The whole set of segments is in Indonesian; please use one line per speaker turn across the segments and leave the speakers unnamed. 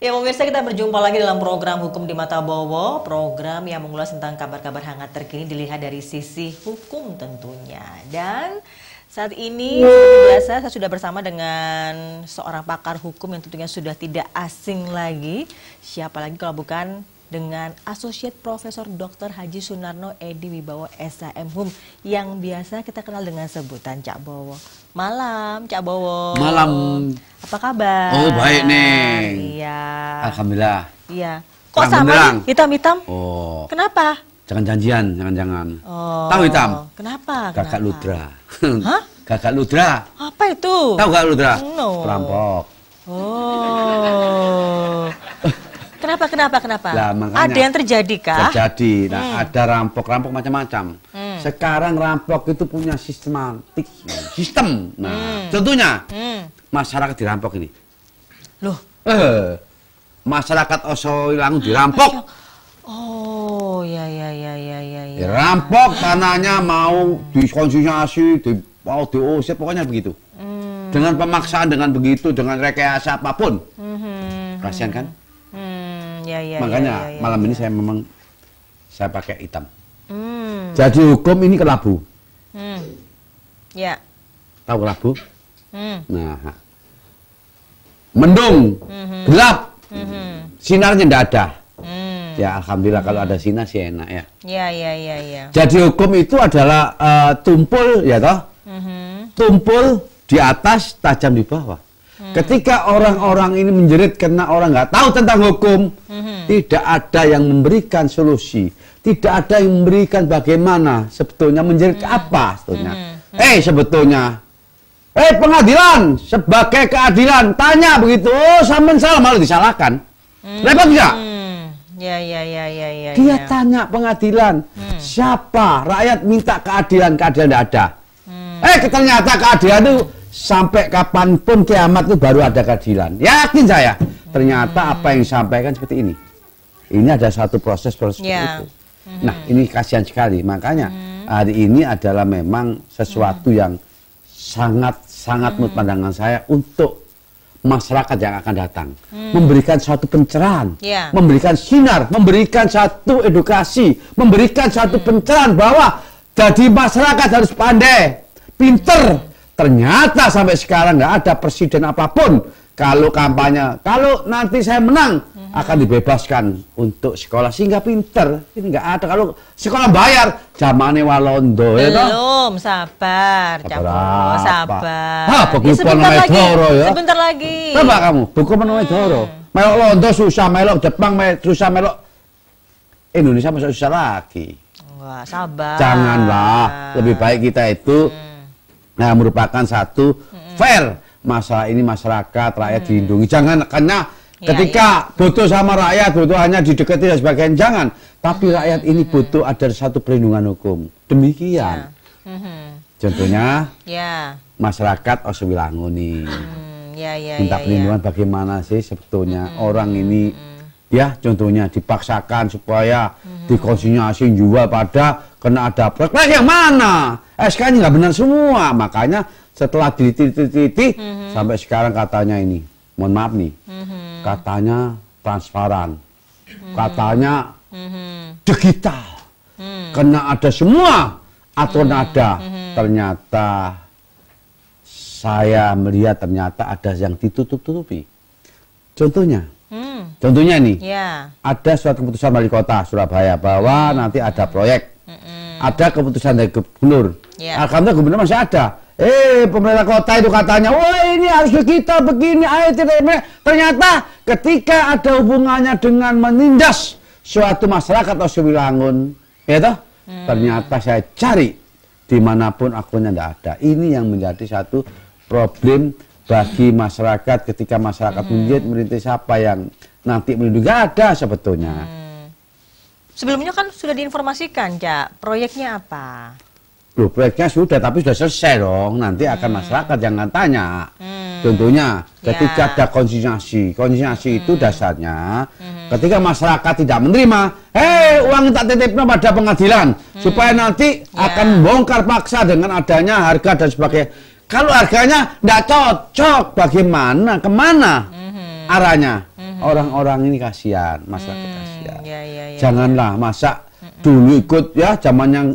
Ya pemirsa kita berjumpa lagi dalam program Hukum di Mata Bowo, program yang mengulas tentang kabar-kabar hangat terkini dilihat dari sisi hukum tentunya. Dan saat ini seperti biasa saya sudah bersama dengan seorang pakar hukum yang tentunya sudah tidak asing lagi. Siapa lagi kalau bukan dengan Associate Profesor Dr. Haji Sunarno Edi Wibowo SHM Hum yang biasa kita kenal dengan sebutan Cak Bowo. Malam, Cak Bowo. Malam. Apa kabar? Oh,
baik, Neng. Iya. Alhamdulillah.
Iya. Kok sama benderang. nih, hitam-hitam?
Oh. Kenapa? Jangan janjian, jangan-jangan. Oh. Tahu hitam?
Kenapa? Kakak
Kenapa? Ludra. Hah? Kakak Ludra. Apa itu? Tahu kakak Ludra? No. Perampok. Oh.
Kenapa kenapa kenapa? Nah, makanya ada yang terjadi kah?
Terjadi. Nah, hmm. ada rampok-rampok macam-macam. Hmm. Sekarang rampok itu punya sistematik, sistem. Nah, hmm. contohnya
hmm.
masyarakat dirampok ini. Loh, eh masyarakat ah, Oso hilang dirampok.
Ayo. Oh,
ya ya ya ya ya. ya. Dirampok tanahnya mau dikonsumsi, di mau diusir pokoknya begitu. Hmm. Dengan pemaksaan dengan begitu, dengan rekayasa apapun.
Hmm. Kasihan kan? Ya, ya, Makanya ya, ya, ya, malam iya.
ini saya memang saya pakai hitam. Hmm. Jadi hukum ini kelabu.
Hmm. Ya. Tahu kelabu? Hmm.
Nah, mendung, hmm. gelap, hmm. sinarnya tidak ada. Hmm. Ya alhamdulillah hmm. kalau ada sinar sih enak ya.
Ya ya ya ya. Jadi
hukum itu adalah uh, tumpul ya toh. Hmm. Tumpul di atas, tajam di bawah. Hmm. Ketika orang-orang ini menjerit karena orang nggak tahu tentang hukum, hmm. tidak ada yang memberikan solusi, tidak ada yang memberikan bagaimana sebetulnya menjerit hmm. apa sebetulnya. Hmm. Hmm. hmm. Eh sebetulnya, eh pengadilan sebagai keadilan tanya begitu, oh sampean salah malah disalahkan, hmm. repot nggak? Hmm. Ya,
ya, ya, ya, ya.
Dia ya.
tanya pengadilan, hmm. siapa rakyat minta keadilan, keadilan tidak ada. Hmm. Eh hey, ternyata keadilan itu sampai kapanpun kiamat itu baru ada keadilan. Yakin saya. Ternyata apa yang disampaikan seperti ini. Ini ada satu proses-proses yeah. itu. Mhm. Nah, ini kasihan sekali. Makanya mhm. hari ini adalah memang sesuatu mhm. yang sangat-sangat menurut pandangan saya untuk masyarakat yang akan datang. Memberikan suatu pencerahan, yeah. memberikan sinar, memberikan satu edukasi, memberikan satu pencerahan bahwa jadi masyarakat harus pandai, pinter, Ternyata sampai sekarang nggak ada presiden apapun kalau kampanye, kalau nanti saya menang hmm. akan dibebaskan untuk sekolah sehingga pinter. Ini nggak ada kalau sekolah bayar zamane walondo ya Belum,
sabar, Capo,
sabar. hah buku ya, sebentar lagi, doro, ya. Sebentar
lagi. Coba
kamu, buku menuai hmm. doro. Melok londo susah, melok Jepang melok, susah, melok Indonesia masih susah lagi.
Wah, sabar. Janganlah,
lebih baik kita itu hmm nah merupakan satu hmm. fair masalah ini masyarakat rakyat hmm. dilindungi jangan karena ya, ketika ya. butuh sama rakyat butuh hanya didekati dan sebagainya jangan tapi hmm. rakyat ini mm-hmm. butuh ada satu perlindungan hukum demikian ya. hmm. contohnya ya. masyarakat Oswilanguni hmm.
ya, ya, minta ya, ya. perlindungan
ya. bagaimana sih sebetulnya hmm. orang ini mm-hmm. ya contohnya dipaksakan supaya hmm. dikonsinyasi jual pada kena ada prospek yang mana SK ini nggak benar semua. Makanya setelah diteliti-teliti mm-hmm. sampai sekarang katanya ini, mohon maaf nih, mm-hmm. katanya transparan, mm-hmm. katanya mm-hmm. digital, mm-hmm. kena ada semua atau mm-hmm. ada. Mm-hmm. Ternyata saya melihat ternyata ada yang ditutup-tutupi. Contohnya,
hmm. contohnya nih yeah.
ada suatu keputusan wali kota Surabaya bahwa hmm. nanti ada proyek. Hmm ada keputusan dari gubernur. Yeah. Alhamdulillah gubernur masih ada. Eh, pemerintah kota itu katanya, wah ini harus kita begini, ayo tidak Ternyata ketika ada hubungannya dengan menindas suatu masyarakat atau sewilangun, ya toh, hmm. ternyata saya cari dimanapun akunnya tidak ada. Ini yang menjadi satu problem bagi masyarakat ketika masyarakat hmm. menjadi merintis apa yang nanti melindungi ada sebetulnya. Hmm.
Sebelumnya kan sudah diinformasikan, Cak, proyeknya apa?
Loh, proyeknya sudah, tapi sudah selesai dong. Nanti akan hmm. masyarakat yang akan tanya. Hmm. Tentunya, ya. ketika ya. ada konsinyasi, konsinyasi hmm. itu dasarnya hmm. ketika masyarakat tidak menerima, hei uang tak titipnya pada pengadilan hmm. supaya nanti ya. akan bongkar paksa dengan adanya harga dan sebagainya. Kalau harganya tidak cocok, bagaimana, kemana hmm. arahnya? Hmm. orang-orang ini kasihan masyarakat hmm, kasihan ya, ya, ya, janganlah ya. masa hmm, hmm. dulu ikut ya zaman yang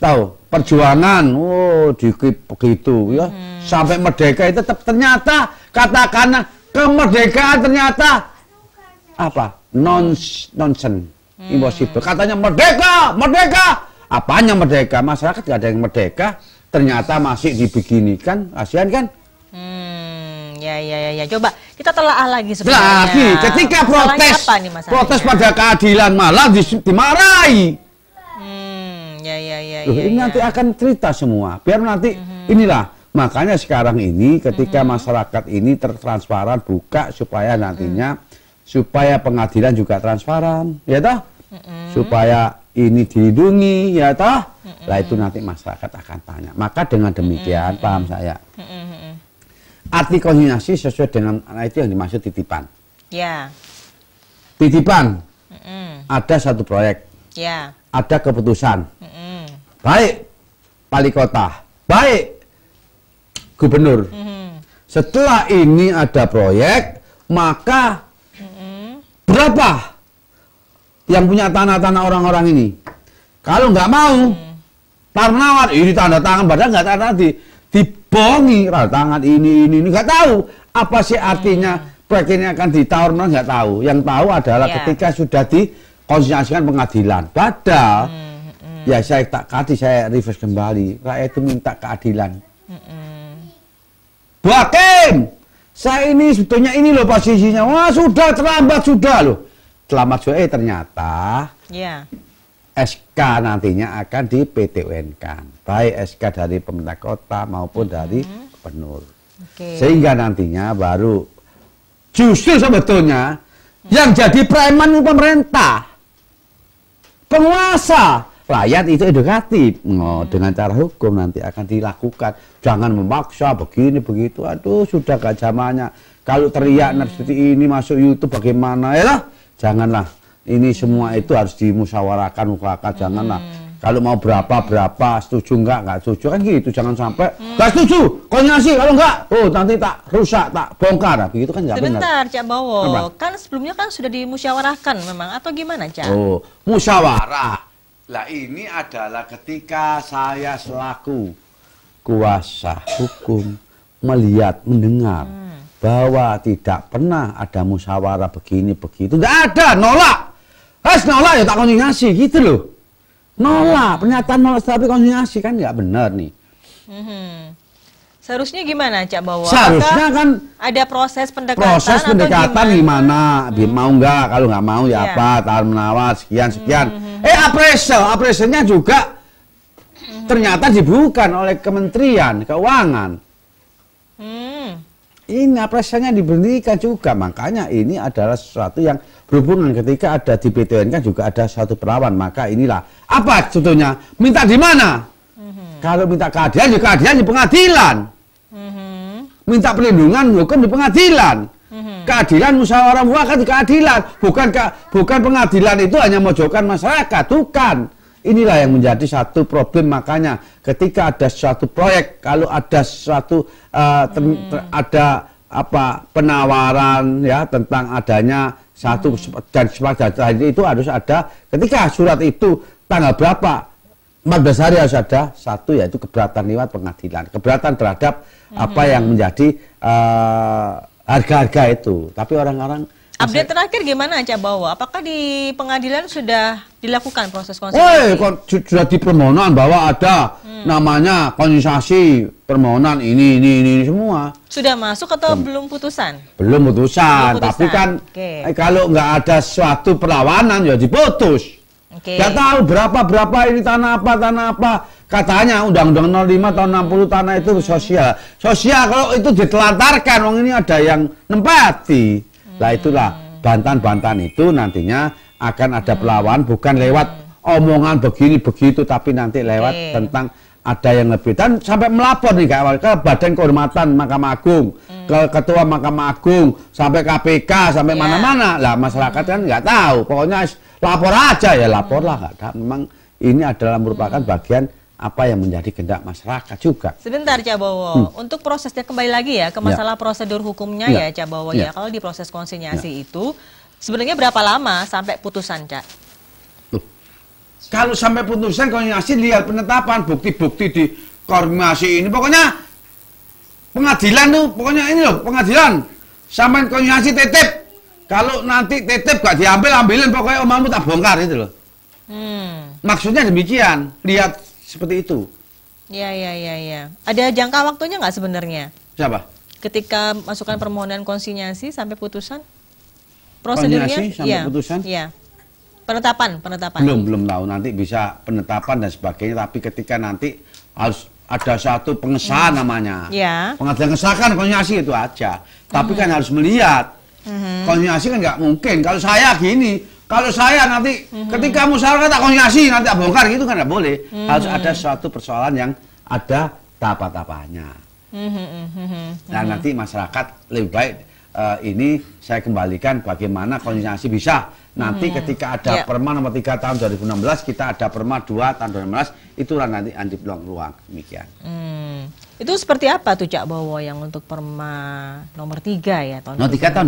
tahu perjuangan oh dikit begitu ya hmm. sampai merdeka itu ternyata katakanlah kemerdekaan ternyata apa non nonsen hmm. impossible katanya merdeka merdeka apanya merdeka masyarakat gak ada yang merdeka ternyata masih dibeginikan kasihan kan
hmm ya ya, ya. ya. coba kita telah lagi sebenarnya. Lagi, nah, ketika protes, nih, protes
ya? pada keadilan malah di, dimarahi.
Hmm, ya ya ya.
Loh, ya ini ya. nanti akan cerita semua. Biar nanti hmm. inilah makanya sekarang ini ketika hmm. masyarakat ini tertransparan buka supaya nantinya hmm. supaya pengadilan juga transparan, ya toh?
Hmm. Supaya
ini dilindungi, ya toh? Hmm. Nah itu nanti masyarakat akan tanya. Maka dengan demikian hmm. paham saya. Hmm, hmm. Arti konsinyasi sesuai dengan itu yang dimaksud titipan. Ya. Titipan. Mm Ada satu proyek. Ya. Ada keputusan. Mm Baik wali kota, baik gubernur. Mm -hmm. Setelah ini ada proyek, maka mm -hmm. berapa yang punya tanah-tanah orang-orang ini? Kalau nggak mau, mm. ini tanda tangan, padahal nggak tanda tadi dibongi lah tangan ini ini ini nggak tahu apa sih iya. artinya hmm. ini akan ditawar mana nggak tahu yang tahu adalah yeah. ketika sudah dikonsinyasikan pengadilan padahal hmm. Hmm. ya saya tak kasih saya reverse kembali rakyat itu minta keadilan hmm. Mm, Bakem saya ini sebetulnya ini loh posisinya wah sudah terlambat sudah loh terlambat sudah eh ternyata yeah. SK nantinya akan di PT kan baik SK dari pemerintah kota maupun dari penur mm-hmm.
Okay. Sehingga
nantinya baru justru sebetulnya hmm. yang jadi preman pemerintah, penguasa, rakyat itu edukatif. Mm-hmm. Oh, Dengan cara hukum nanti akan dilakukan. Jangan memaksa begini begitu. Aduh sudah gak zamannya. Kalau teriak hmm. seperti ini masuk YouTube bagaimana? Ya janganlah ini semua itu harus dimusyawarakan hmm. janganlah kalau mau berapa berapa setuju enggak enggak setuju kan gitu jangan sampai hmm. setuju kau kalau enggak oh nanti tak rusak tak bongkar begitu nah, kan enggak Sebentar, benar Cak Bowo Apa?
kan sebelumnya kan sudah dimusyawarahkan memang atau gimana Cak Oh
musyawarah lah ini adalah ketika saya selaku kuasa hukum melihat mendengar hmm. bahwa tidak pernah ada musyawarah begini begitu tidak ada nolak Wes nolak ya tak konsinyasi gitu loh. Nolak, pernyataan nolak tapi konsinyasi kan nggak benar nih. Hmm.
Seharusnya gimana Cak Bawa? Seharusnya kan ada proses pendekatan Proses pendekatan
gimana? gimana? Hmm. Mau nggak? Kalau nggak mau ya ya. apa? Tahan menawar sekian sekian. Hmm. Eh apresel, apresenya juga hmm. ternyata dibuka oleh Kementerian Keuangan. Hmm ini apresiasinya diberhentikan juga makanya ini adalah sesuatu yang berhubungan ketika ada di PTN kan juga ada satu perawan maka inilah apa contohnya minta di mana mm-hmm. kalau minta keadilan ya keadilan di pengadilan mm-hmm. minta perlindungan ya hukum di pengadilan mm-hmm. keadilan musyawarah mufakat di keadilan bukan ke, bukan pengadilan itu hanya mojokan masyarakat bukan Inilah yang menjadi satu problem makanya ketika ada suatu proyek kalau ada suatu uh, eh, ter, hmm. ter, ada apa penawaran ya tentang adanya satu hmm. dan sebagainya itu harus ada ketika surat itu tanggal berapa 14 hari harus ada satu yaitu keberatan lewat pengadilan keberatan terhadap hmm. apa yang menjadi eh, harga-harga uh, harga -harga itu tapi orang-orang
Update terakhir gimana aja bawa? Apakah di pengadilan sudah dilakukan proses
konsesi? Woi, sudah di permohonan bahwa ada hmm. namanya konsesi permohonan ini, ini ini ini semua.
Sudah masuk atau belum putusan?
Belum putusan, belum putusan. tapi kan okay. eh, kalau nggak ada suatu perlawanan ya diputus.
Okay. Gak tahu
berapa berapa ini tanah apa tanah apa katanya Undang-Undang 05 tahun 60 hmm. tanah itu sosial sosial kalau itu ditelantarkan wong ini ada yang nempati. Nah itulah bantahan-bantahan itu nantinya akan ada hmm. pelawan bukan lewat omongan begini begitu tapi nanti lewat okay. tentang ada yang lebih dan sampai melapor nih kak ke Badan Kehormatan Mahkamah Agung hmm. ke Ketua Mahkamah Agung sampai KPK sampai iya. mana-mana yeah. lah masyarakat hmm. kan nggak tahu pokoknya lapor aja ya lapor laporlah kak memang ini adalah merupakan hmm. bagian apa yang menjadi kehendak masyarakat juga.
Sebentar Cabowo, hmm. untuk prosesnya kembali lagi ya ke ya. masalah ya. prosedur hukumnya ya, ya Cabowo ya. ya. Kalau di proses konsinyasi ya. itu sebenarnya berapa lama sampai putusan Cak?
Kalau sampai putusan konsinyasi lihat penetapan bukti-bukti di koordinasi ini pokoknya pengadilan tuh pokoknya ini loh pengadilan sampai konsinyasi tetep kalau nanti tetep gak diambil ambilin pokoknya omamu tak bongkar itu loh.
Hmm.
Maksudnya demikian lihat seperti itu.
Ya, ya, ya, ya. Ada jangka waktunya nggak sebenarnya? Siapa? Ketika masukan permohonan konsinyasi sampai putusan? Prosedurnya? Konsinyasi sampai ya. putusan? Ya. Penetapan, penetapan. Belum,
belum tahu. Nanti bisa penetapan dan sebagainya. Tapi ketika nanti harus ada satu pengesahan hmm. namanya. Ya. Pengadilan kesahkan konsinyasi itu aja. Tapi hmm. kan harus melihat.
Hmm. Konsinyasi
kan nggak mungkin. Kalau saya gini, kalau saya nanti mm-hmm. ketika masyarakat akonsiasi nanti tak bongkar gitu kan nggak boleh. Mm-hmm. Harus ada suatu persoalan yang ada tapa tapanya.
Mm-hmm. mm Nah nanti
masyarakat lebih baik uh, ini saya kembalikan bagaimana konsinyasi bisa nanti hmm. ketika ada yeah. perma nomor 3 tahun 2016 kita ada perma 2 tahun 2016 itulah nanti anti peluang ruang demikian
hmm. itu seperti apa tuh Cak Bowo yang untuk perma nomor tiga ya tahun nomor 3 2016. tahun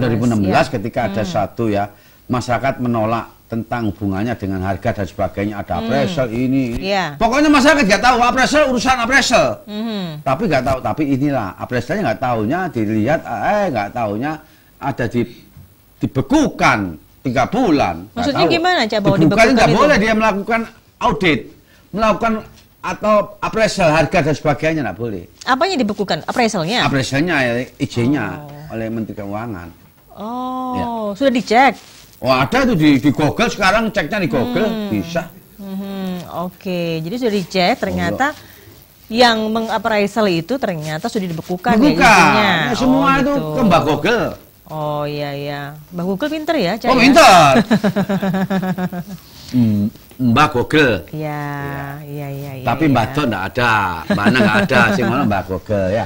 2016 ya. ketika
hmm. ada mm. satu ya masyarakat menolak tentang hubungannya dengan harga dan sebagainya ada hmm. appraisal hmm. ini, ini. Yeah. pokoknya masyarakat nggak tahu appraisal urusan appraisal mm -hmm. tapi nggak tahu tapi inilah appraisalnya nggak tahunya dilihat eh nggak tahunya ada di dibekukan tiga bulan maksudnya tahu. gimana coba dibekukan nggak boleh dia melakukan audit melakukan atau appraisal harga dan sebagainya nggak boleh
apanya dibekukan appraisalnya
appraisalnya ya, izinnya oh. oleh Menteri Keuangan
oh ya. sudah dicek
Oh ada tuh di, di Google sekarang ceknya di Google hmm. bisa.
Hmm, Oke, okay. jadi sudah dicek ternyata oh, yang mengapraisal itu ternyata sudah dibekukan Buka. ya Ya, semua oh, itu gitu. ke Mbak Google. Oh iya iya, Mbak Google pinter ya. Caya. Oh pinter.
Hmm, Mbak Google. Iya iya iya. Ya, Tapi ya. Mbak Don nggak ada, mana nggak ada, sih mana Mbak Google ya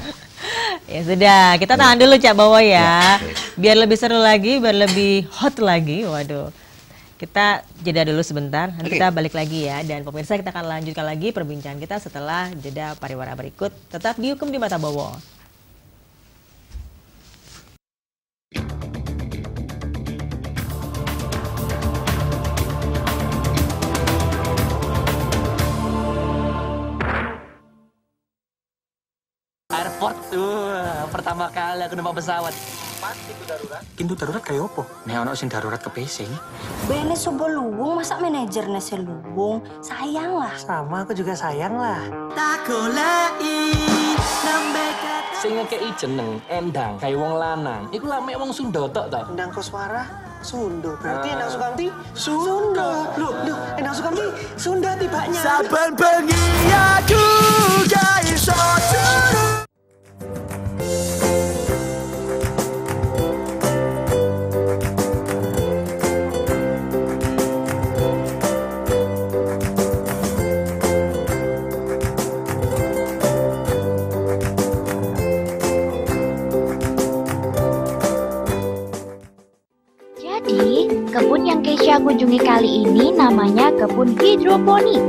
ya sudah, kita tahan dulu Cak Bawa ya. ya. Biar lebih seru lagi, biar lebih hot lagi. Waduh. Kita jeda dulu sebentar, nanti okay. kita balik lagi ya. Dan pemirsa kita akan lanjutkan lagi perbincangan kita setelah jeda pariwara berikut. Tetap dihukum di Mata Bowo.
Waduh, tuh pertama kali aku numpak pesawat. Pas pintu darurat. Pintu darurat kayak apa? Nih ono sing darurat kepesing. Bene sobo luwung, masa manajernya luwung Sayang lah. Sama, aku juga sayang lah. takolai sehingga kayak jeneng, endang, kayak wong lanang. itu lama wong Sunda tok to. Endang Koswara, Sundo. Berarti Endang Sukamti Sundo. Loh, loh, Endang Sukamti
Sunda tibanya. Saben bengi aku ya iso
kebun hidroponik.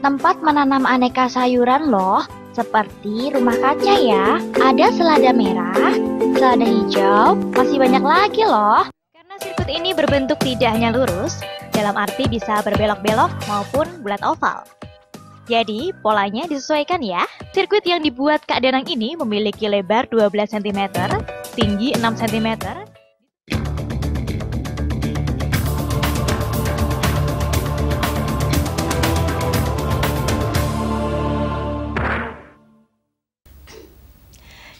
Tempat menanam aneka sayuran loh, seperti rumah kaca ya. Ada selada merah, selada hijau, masih banyak lagi loh. Karena sirkuit ini berbentuk tidak hanya lurus, dalam arti bisa berbelok-belok
maupun bulat oval. Jadi, polanya disesuaikan ya. Sirkuit yang dibuat Kak Danang ini memiliki lebar 12 cm, tinggi 6 cm,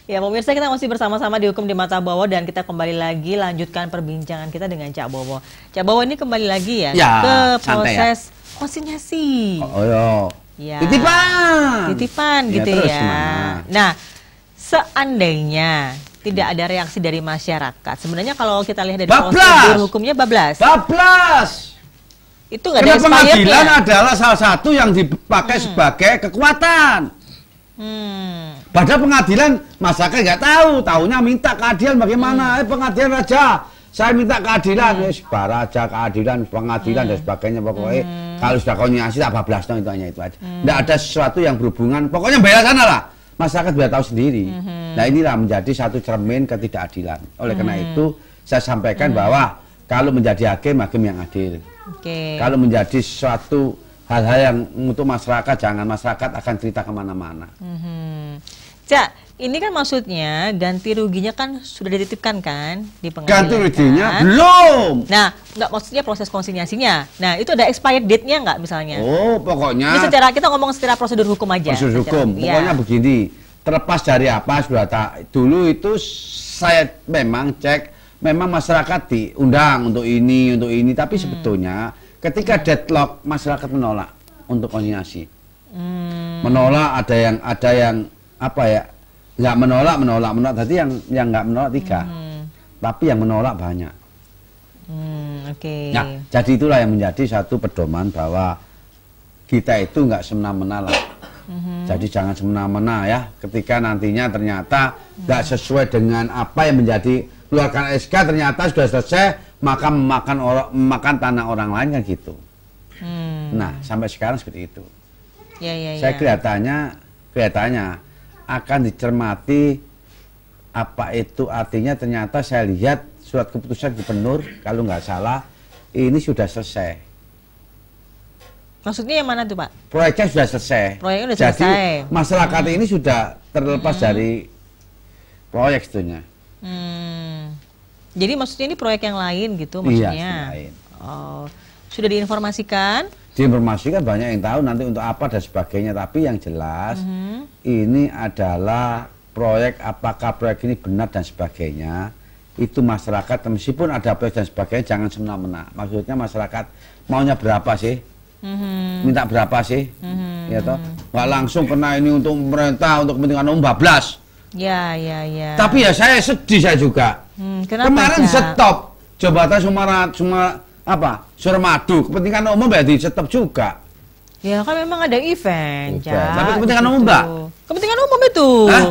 Ya, pemirsa kita masih bersama-sama di Hukum di Mata Bowo dan kita kembali lagi lanjutkan perbincangan kita dengan Cak Bowo. Cak Bowo ini kembali lagi ya, ya ke ya. proses ya. konsinyasi. Oh,
iya. Ya. Titipan. Titipan ya, gitu terus, ya. Mana?
Nah, seandainya tidak ada reaksi dari masyarakat. Sebenarnya kalau kita lihat dari prosedur hukumnya bablas. Bablas. Itu enggak ada pengadilan adalah
salah satu yang dipakai hmm. sebagai kekuatan. Hmm. Pada pengadilan masyarakat nggak tahu, tahunya minta keadilan bagaimana? Hmm. Eh pengadilan aja, saya minta keadilan, hmm. eh para aja keadilan, pengadilan hmm. dan sebagainya pokoknya. Hmm. Kalau sudah sih, apa belas dong itu hanya itu aja. Hmm. Nggak ada sesuatu yang berhubungan, pokoknya bayar sana lah. Masyarakat biar tahu sendiri. Hmm. Nah inilah menjadi satu cermin ketidakadilan. Oleh karena hmm. itu saya sampaikan hmm. bahwa kalau menjadi hakim, hakim yang adil. Okay. Kalau menjadi suatu hal-hal yang untuk masyarakat, jangan masyarakat akan cerita kemana-mana.
Hmm. Cak, ini kan maksudnya ganti ruginya kan sudah dititipkan kan di pengadilan. Ganti ruginya
kan? belum.
Nah, nggak maksudnya proses konsinyasinya. Nah, itu ada expired date-nya nggak misalnya?
Oh, pokoknya. Ini secara
kita ngomong secara prosedur hukum aja. Prosedur hukum. pokoknya iya.
begini, terlepas dari apa sudah tak dulu itu saya memang cek memang masyarakat diundang untuk ini untuk ini tapi hmm. sebetulnya ketika deadlock masyarakat menolak untuk konsinyasi. Hmm. Menolak ada yang ada yang apa ya nggak menolak menolak menolak tadi yang yang nggak menolak tiga hmm. tapi yang menolak banyak
hmm, oke okay. Ya, nah
jadi itulah yang menjadi satu pedoman bahwa kita itu nggak semena-mena lah hmm. jadi jangan semena-mena ya ketika nantinya ternyata mm. nggak hmm. sesuai dengan apa yang menjadi keluarkan SK ternyata sudah selesai maka memakan orang memakan tanah orang lain kan gitu hmm. nah sampai sekarang seperti itu ya, ya, saya ya. kelihatannya kelihatannya akan dicermati apa itu artinya ternyata saya lihat surat keputusan gubernur kalau nggak salah ini sudah selesai.
Maksudnya yang mana tuh Pak?
Proyeknya sudah selesai. Proyeknya sudah Jadi, masyarakat hmm. ini sudah terlepas hmm. dari proyek sebetulnya.
Hmm. Jadi maksudnya ini proyek yang lain gitu iya, maksudnya? Iya, lain. Oh, sudah diinformasikan
di kan banyak yang tahu nanti untuk apa dan sebagainya tapi yang jelas mm -hmm. ini adalah proyek apakah proyek ini benar dan sebagainya itu masyarakat meskipun ada proyek dan sebagainya jangan semena-mena maksudnya masyarakat maunya berapa sih mm -hmm. minta berapa sih mm -hmm. ya toh nggak langsung kena ini untuk pemerintah untuk kepentingan umum bablas
ya ya ya tapi
ya saya sedih saya juga
hmm, kemarin ya?
stop jabatan Sumarat apa Suramadu kepentingan umum berarti tetap juga
ya kan memang ada event, Ya, tapi kepentingan umum mbak gitu. kepentingan umum itu Hah?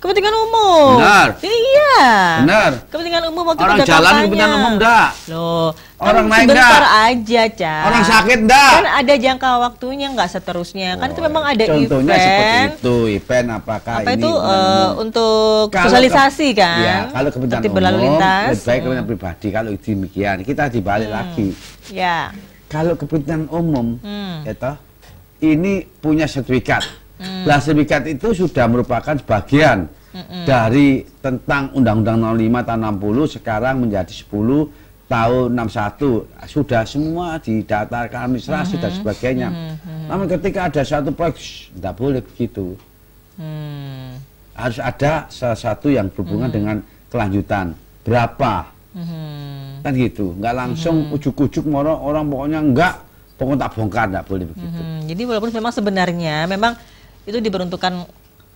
kepentingan umum benar iya benar kepentingan umum waktu orang jalan kepentingan
umum enggak loh orang kan naik sebentar dah.
aja cah orang sakit dah kan ada jangka waktunya nggak seterusnya kan itu oh, memang iya. ada contohnya seperti
itu event apakah apa ini itu uh, eh,
untuk kalau sosialisasi ke, kan ya,
kalau kepentingan berlalu lintas. lebih baik eh. kepentingan hmm. pribadi kalau demikian kita dibalik hmm. lagi ya kalau kepentingan umum hmm. itu ya ini punya sertifikat hmm. nah sertifikat itu sudah merupakan sebagian hmm, hmm. dari tentang Undang-Undang 05 tahun 60 sekarang menjadi 10 tahun 61 sudah semua didata administrasi mm -hmm. dan sebagainya. Mm -hmm. Namun ketika ada satu proyek tidak boleh begitu.
Mm.
Harus ada salah satu yang berhubungan mm -hmm. dengan kelanjutan. Berapa?
Mm -hmm.
Kan gitu. Enggak langsung mm -hmm. ujuk-ujuk orang orang pokoknya enggak pokoknya tak bongkar enggak boleh begitu. Mm -hmm.
Jadi walaupun memang sebenarnya memang itu diperuntukkan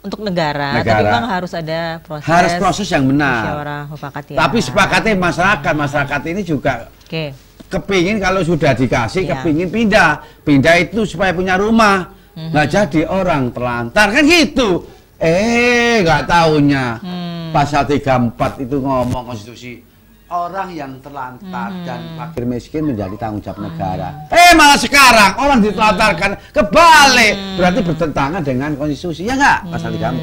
untuk negara, negara, tapi memang harus ada proses. Harus proses yang benar. ya. Tapi
sepakatnya masyarakat, masyarakat ini juga okay. kepingin kalau sudah dikasih, yeah. kepingin pindah, pindah itu supaya punya rumah. Mm-hmm. Nggak jadi orang terlantar kan gitu. Eh, nggak taunya hmm. pasal 34 itu ngomong konstitusi orang yang terlantar hmm. dan fakir miskin menjadi tanggung jawab negara. Hmm. Eh malah sekarang orang ditelantarkan hmm. kebalik hmm. berarti bertentangan dengan konstitusi ya nggak hmm. pasal hmm. Iya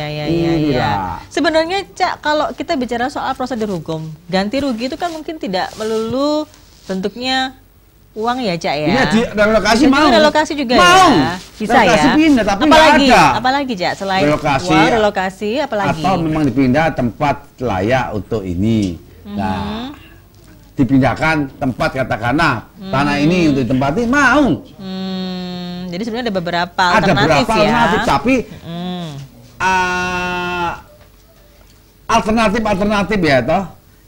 Ya, ya, ya, ya. Sebenarnya cak kalau kita bicara soal prosedur hukum ganti rugi itu kan mungkin tidak melulu bentuknya uang ya cak ya. Iya di relokasi mau. mau. Relokasi juga ya? mau. ya. Bisa
relokasi ya. pindah
tapi apalagi, ada. Apalagi cak selain relokasi, uang ya. relokasi apalagi. Atau memang
dipindah tempat layak untuk ini -hmm. Nah, mhm. dipindahkan tempat katakanlah hmm. tanah ini untuk ditempati mau.
Hmm. Jadi sebenarnya ada beberapa ada alternatif beberapa ya. alternatif tapi
hmm. uh, ah, alternatif alternatif ya toh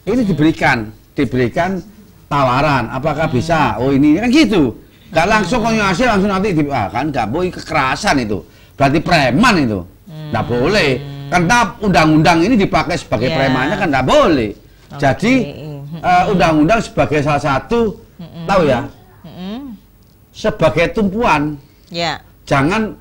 ini mhm. diberikan diberikan tawaran apakah hmm. bisa oh ini kan gitu gak mhm. langsung konyoasi langsung nanti di, ah, kan gak boleh kekerasan itu berarti preman itu nggak hmm. boleh karena undang-undang ini dipakai sebagai yeah. premannya kan nggak boleh jadi eh, undang-undang uh, sebagai salah satu
mm -mm. tahu ya mm
sebagai tumpuan. Yeah. Jangan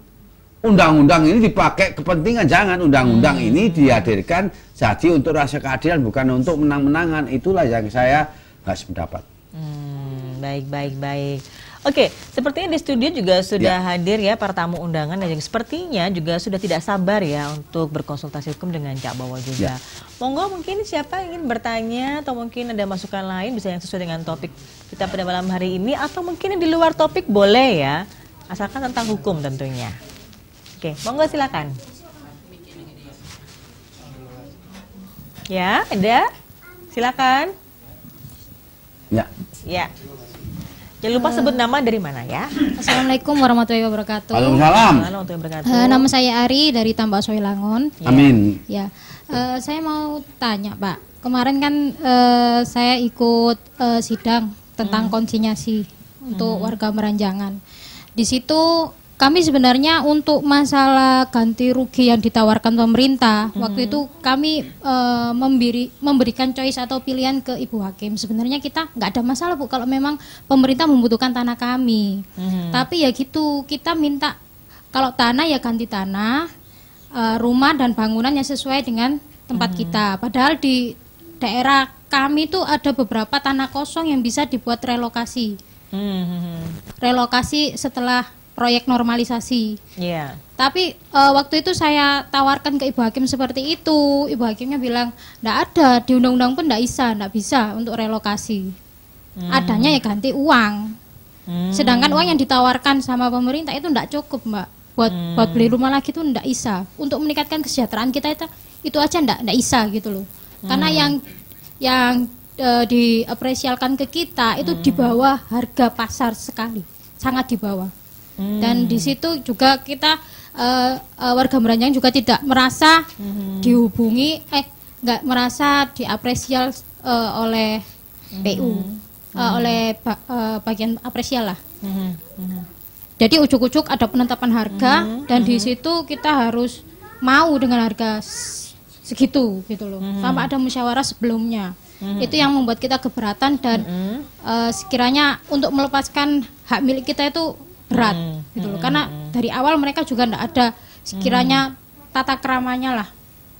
undang-undang ini dipakai kepentingan jangan undang-undang hmm. ini dihadirkan jadi untuk rasa keadilan bukan untuk menang-menangan itulah yang saya nggak sependapat.
Mm, baik baik baik. Oke, sepertinya di studio juga sudah ya. hadir ya para tamu undangan yang sepertinya juga sudah tidak sabar ya untuk berkonsultasi hukum dengan Cak Bawa juga. Ya. Monggo mungkin siapa ingin bertanya atau mungkin ada masukan lain bisa yang sesuai dengan topik kita pada malam hari ini atau mungkin di luar topik boleh ya, asalkan tentang hukum tentunya. Oke, monggo silakan. Ya, ada? Silakan. Ya. Ya. Jangan lupa sebut nama dari mana ya.
Assalamualaikum warahmatullahi wabarakatuh. Waalaikumsalam. Uh, nama saya Ari dari Tambak Soilangon. Ya. Amin. Ya, uh, saya mau tanya Pak. Kemarin kan uh, saya ikut uh, sidang tentang hmm. konsinyasi untuk hmm. warga Meranjangan. Di situ kami sebenarnya untuk masalah ganti rugi yang ditawarkan pemerintah hmm. waktu itu kami e, memberi memberikan choice atau pilihan ke ibu hakim sebenarnya kita nggak ada masalah bu kalau memang pemerintah membutuhkan tanah kami hmm. tapi ya gitu kita minta kalau tanah ya ganti tanah e, rumah dan bangunan yang sesuai dengan tempat hmm. kita padahal di daerah kami itu ada beberapa tanah kosong yang bisa dibuat relokasi hmm. hmm, hmm. relokasi setelah proyek normalisasi. Yeah. Tapi uh, waktu itu saya tawarkan ke Ibu Hakim seperti itu. Ibu Hakimnya bilang, tidak ada di undang-undang pun tidak bisa, tidak bisa untuk relokasi. Hmm. Adanya ya ganti uang." Hmm. Sedangkan uang yang ditawarkan sama pemerintah itu tidak cukup, Mbak. Buat hmm. buat beli rumah lagi itu tidak bisa. Untuk meningkatkan kesejahteraan kita itu itu aja enggak enggak bisa gitu loh. Hmm. Karena yang yang e, diapresialkan ke kita itu hmm. di bawah harga pasar sekali, sangat di bawah. Dan di hmm. situ juga kita uh, uh, warga Meranjang juga tidak merasa hmm. dihubungi eh nggak merasa diapresial uh, oleh hmm. PU
hmm. oleh
ba uh, bagian apresial lah.
Hmm. Hmm.
Jadi ujuk-ujuk ada penetapan harga hmm. dan hmm. di situ kita harus mau dengan harga segitu gitu loh. Hmm. Tanpa ada musyawarah sebelumnya. -hmm. Itu yang membuat kita keberatan dan mm -hmm. uh, sekiranya untuk melepaskan hak milik kita itu berat hmm. gitu loh hmm. karena hmm. dari awal mereka juga tidak ada sekiranya hmm. tata keramanya lah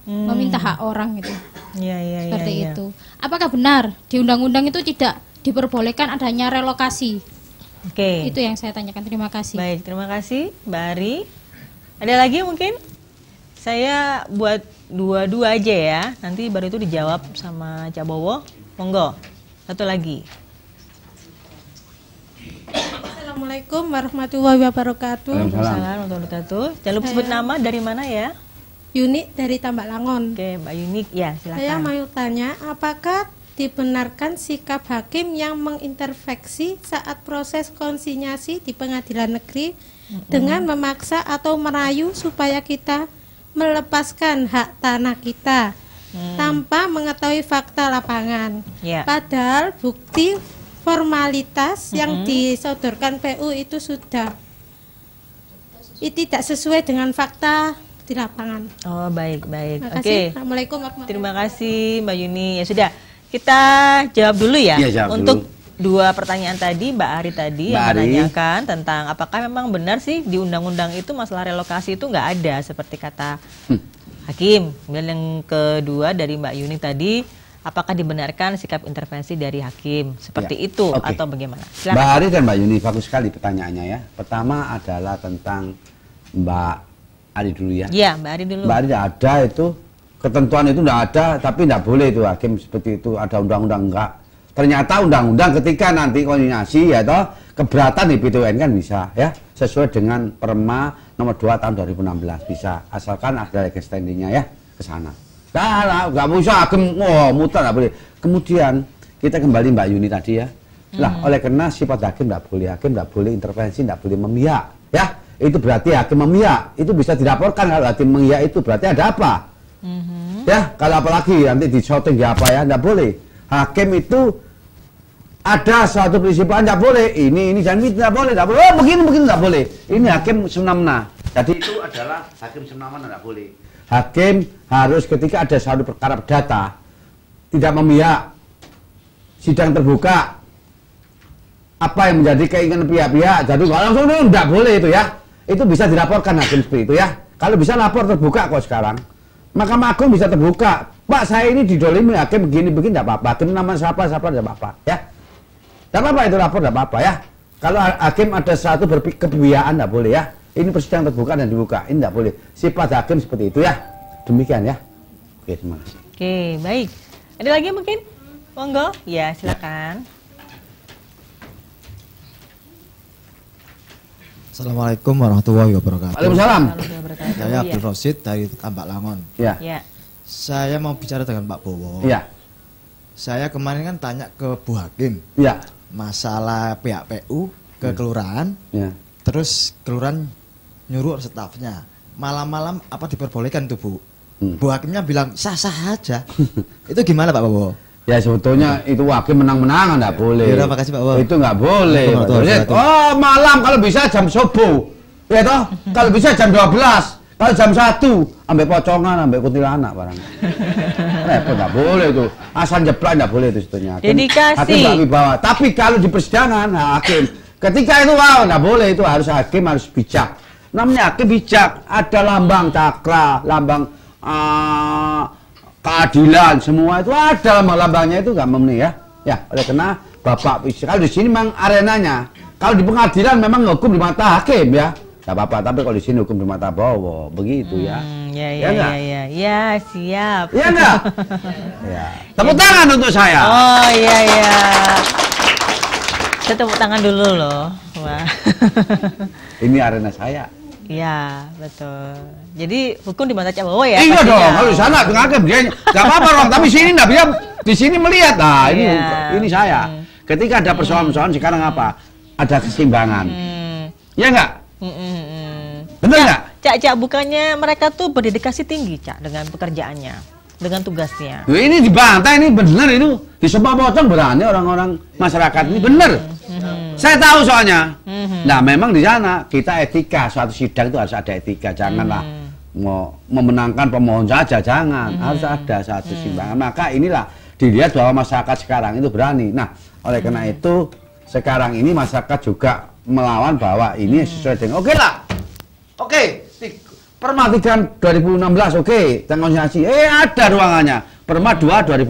hmm. meminta hak orang gitu
ya, ya, seperti ya, ya. itu
apakah benar di undang-undang itu tidak diperbolehkan adanya relokasi oke okay. itu yang saya tanyakan terima
kasih baik terima kasih mbak Ari ada lagi mungkin saya buat dua-dua aja ya nanti baru itu dijawab sama Cabowo monggo satu lagi Assalamualaikum warahmatullahi wabarakatuh. Waalaikumsalam warahmatullahi wabarakatuh. Jangan lupa sebut nama dari mana ya? Yuni
dari Tambak Langon. Oke, Mbak Yuni, ya silakan. Saya mau tanya, apakah dibenarkan sikap hakim yang mengintervensi saat proses konsinyasi di pengadilan negeri mm-hmm. dengan memaksa atau merayu supaya kita melepaskan hak tanah kita hmm. tanpa mengetahui fakta lapangan. Yeah. Padahal bukti formalitas -hmm. yang disodorkan PU itu sudah itu tidak sesuai dengan fakta di lapangan.
Oh baik baik. Oke. Okay. Assalamualaikum Terima kasih Mbak Yuni. Ya sudah kita jawab dulu ya, ya jawab untuk dulu. dua pertanyaan tadi Mbak Ari tadi Mbak yang menanyakan tentang apakah memang benar sih di undang-undang itu masalah relokasi itu nggak ada seperti kata hmm. hakim. Kemudian yang kedua dari Mbak Yuni tadi apakah dibenarkan sikap intervensi dari hakim seperti ya. itu okay. atau bagaimana? Silahkan. Mbak Ari dan
Mbak Yuni bagus sekali pertanyaannya ya. Pertama adalah tentang Mbak Ari dulu ya.
Iya Mbak Ari dulu. Mbak Ari
ada itu ketentuan itu tidak ada tapi tidak boleh itu hakim seperti itu ada undang-undang enggak. Ternyata undang-undang ketika nanti koordinasi ya keberatan di PTUN kan bisa ya sesuai dengan Perma nomor 2 tahun 2016 bisa asalkan ada standingnya ya ke sana nah, nggak bisa agem, wah oh, mutar nggak boleh. Kemudian kita kembali Mbak Yuni tadi ya. Lah, hmm. oleh karena sifat hakim nggak boleh, hakim nggak boleh intervensi, nggak boleh memihak, ya. Itu berarti hakim memihak, itu bisa dilaporkan kalau hakim memihak itu berarti ada apa?
Hmm.
Ya, kalau apalagi nanti di shooting ya apa ya, nggak boleh. Hakim itu ada suatu prinsip nggak boleh, ini ini jangan itu nggak boleh, nggak boleh. Oh begini begini nggak boleh. Ini hakim semena-mena. Jadi itu adalah hakim semena-mena nggak boleh hakim harus ketika ada satu perkara data tidak memihak sidang terbuka apa yang menjadi keinginan pihak-pihak jadi kalau langsung itu tidak boleh itu ya itu bisa dilaporkan hakim seperti itu ya kalau bisa lapor terbuka kok sekarang Mahkamah Agung bisa terbuka Pak saya ini didolimi hakim begini begini tidak apa-apa hakim nama siapa siapa tidak apa-apa ya tidak apa-apa itu lapor tidak apa-apa ya kalau hakim ada satu berpikir kebiayaan tidak boleh ya ini persidangan terbuka dan dibuka ini tidak boleh sifat hakim seperti itu ya demikian ya oke terima kasih
oke baik ada lagi mungkin monggo ya silakan
Assalamualaikum warahmatullahi wabarakatuh. Waalaikumsalam. Saya Abdul iya. Rosid dari Tambak Langon. Ya. ya. Saya mau bicara dengan Pak Bowo. Ya. Saya kemarin kan tanya ke Bu Hakim. Ya. Masalah pihak PU ke ya. kelurahan. Ya. Terus kelurahan nyuruh stafnya malam-malam apa diperbolehkan tuh bu
hmm. bu hakimnya bilang sah sah aja itu gimana pak bobo Ya sebetulnya itu wakil menang-menangan nggak ya. boleh. Ya, kasih Pak Bowo. Itu nggak boleh. betul, iya, betul. oh malam kalau bisa jam subuh, ya toh kalau bisa jam 12 kalau jam satu, ambil pocongan, ambil kuntilanak barang.
Repot nggak
boleh itu. Asal jeplak nggak boleh itu sebetulnya. Dedikasi. Hakim bawa Tapi kalau di persidangan, nah, hakim ketika itu wow nggak boleh itu harus hakim harus bijak namanya kebijak ada lambang cakra lambang uh, keadilan semua itu ada lambang-lambangnya itu nggak memenuhi ya ya oleh karena bapak kalau di sini memang arenanya kalau di pengadilan memang hukum di mata hakim ya nggak apa-apa tapi kalau di sini hukum di mata bawah begitu ya hmm,
ya ya ya, ya, ya ya siap ya enggak
ya. tepuk ya. tangan untuk saya oh
iya iya saya tepuk tangan dulu loh wah
ini arena saya
Iya, betul. Jadi hukum di mata Cabowo ya? Iya dong, kalau di sana ngakep
dia Enggak apa-apa orang, tapi sini enggak bisa di sini melihat. Nah, ini ya. ini saya. Hmm. Ketika ada persoalan-persoalan sekarang apa? Ada keseimbangan. Hmm. Ya enggak? Hmm, hmm, hmm. Benar enggak?
Cak, Cak, bukannya mereka tuh berdedikasi tinggi, Cak, dengan pekerjaannya, dengan tugasnya.
Ini ini dibantai ini benar itu. di sebab potong berani orang-orang masyarakat ini benar.
Hmm. hmm. Saya tahu soalnya. hmm Nah,
memang di sana kita etika suatu sidang itu harus ada etika. Janganlah hmm mau memenangkan pemohon saja, jangan. hmm Harus ada satu mhm. simbangan. Mm-hmm. Maka inilah dilihat bahwa masyarakat sekarang itu berani. Nah, oleh karena hmm itu sekarang ini masyarakat juga melawan bahwa ini mhm. sesuai dengan oke lah. Oke, okay. Perma 3 2016 oke, okay. konsentrasi. Eh ada ruangannya. Perma 2 2016.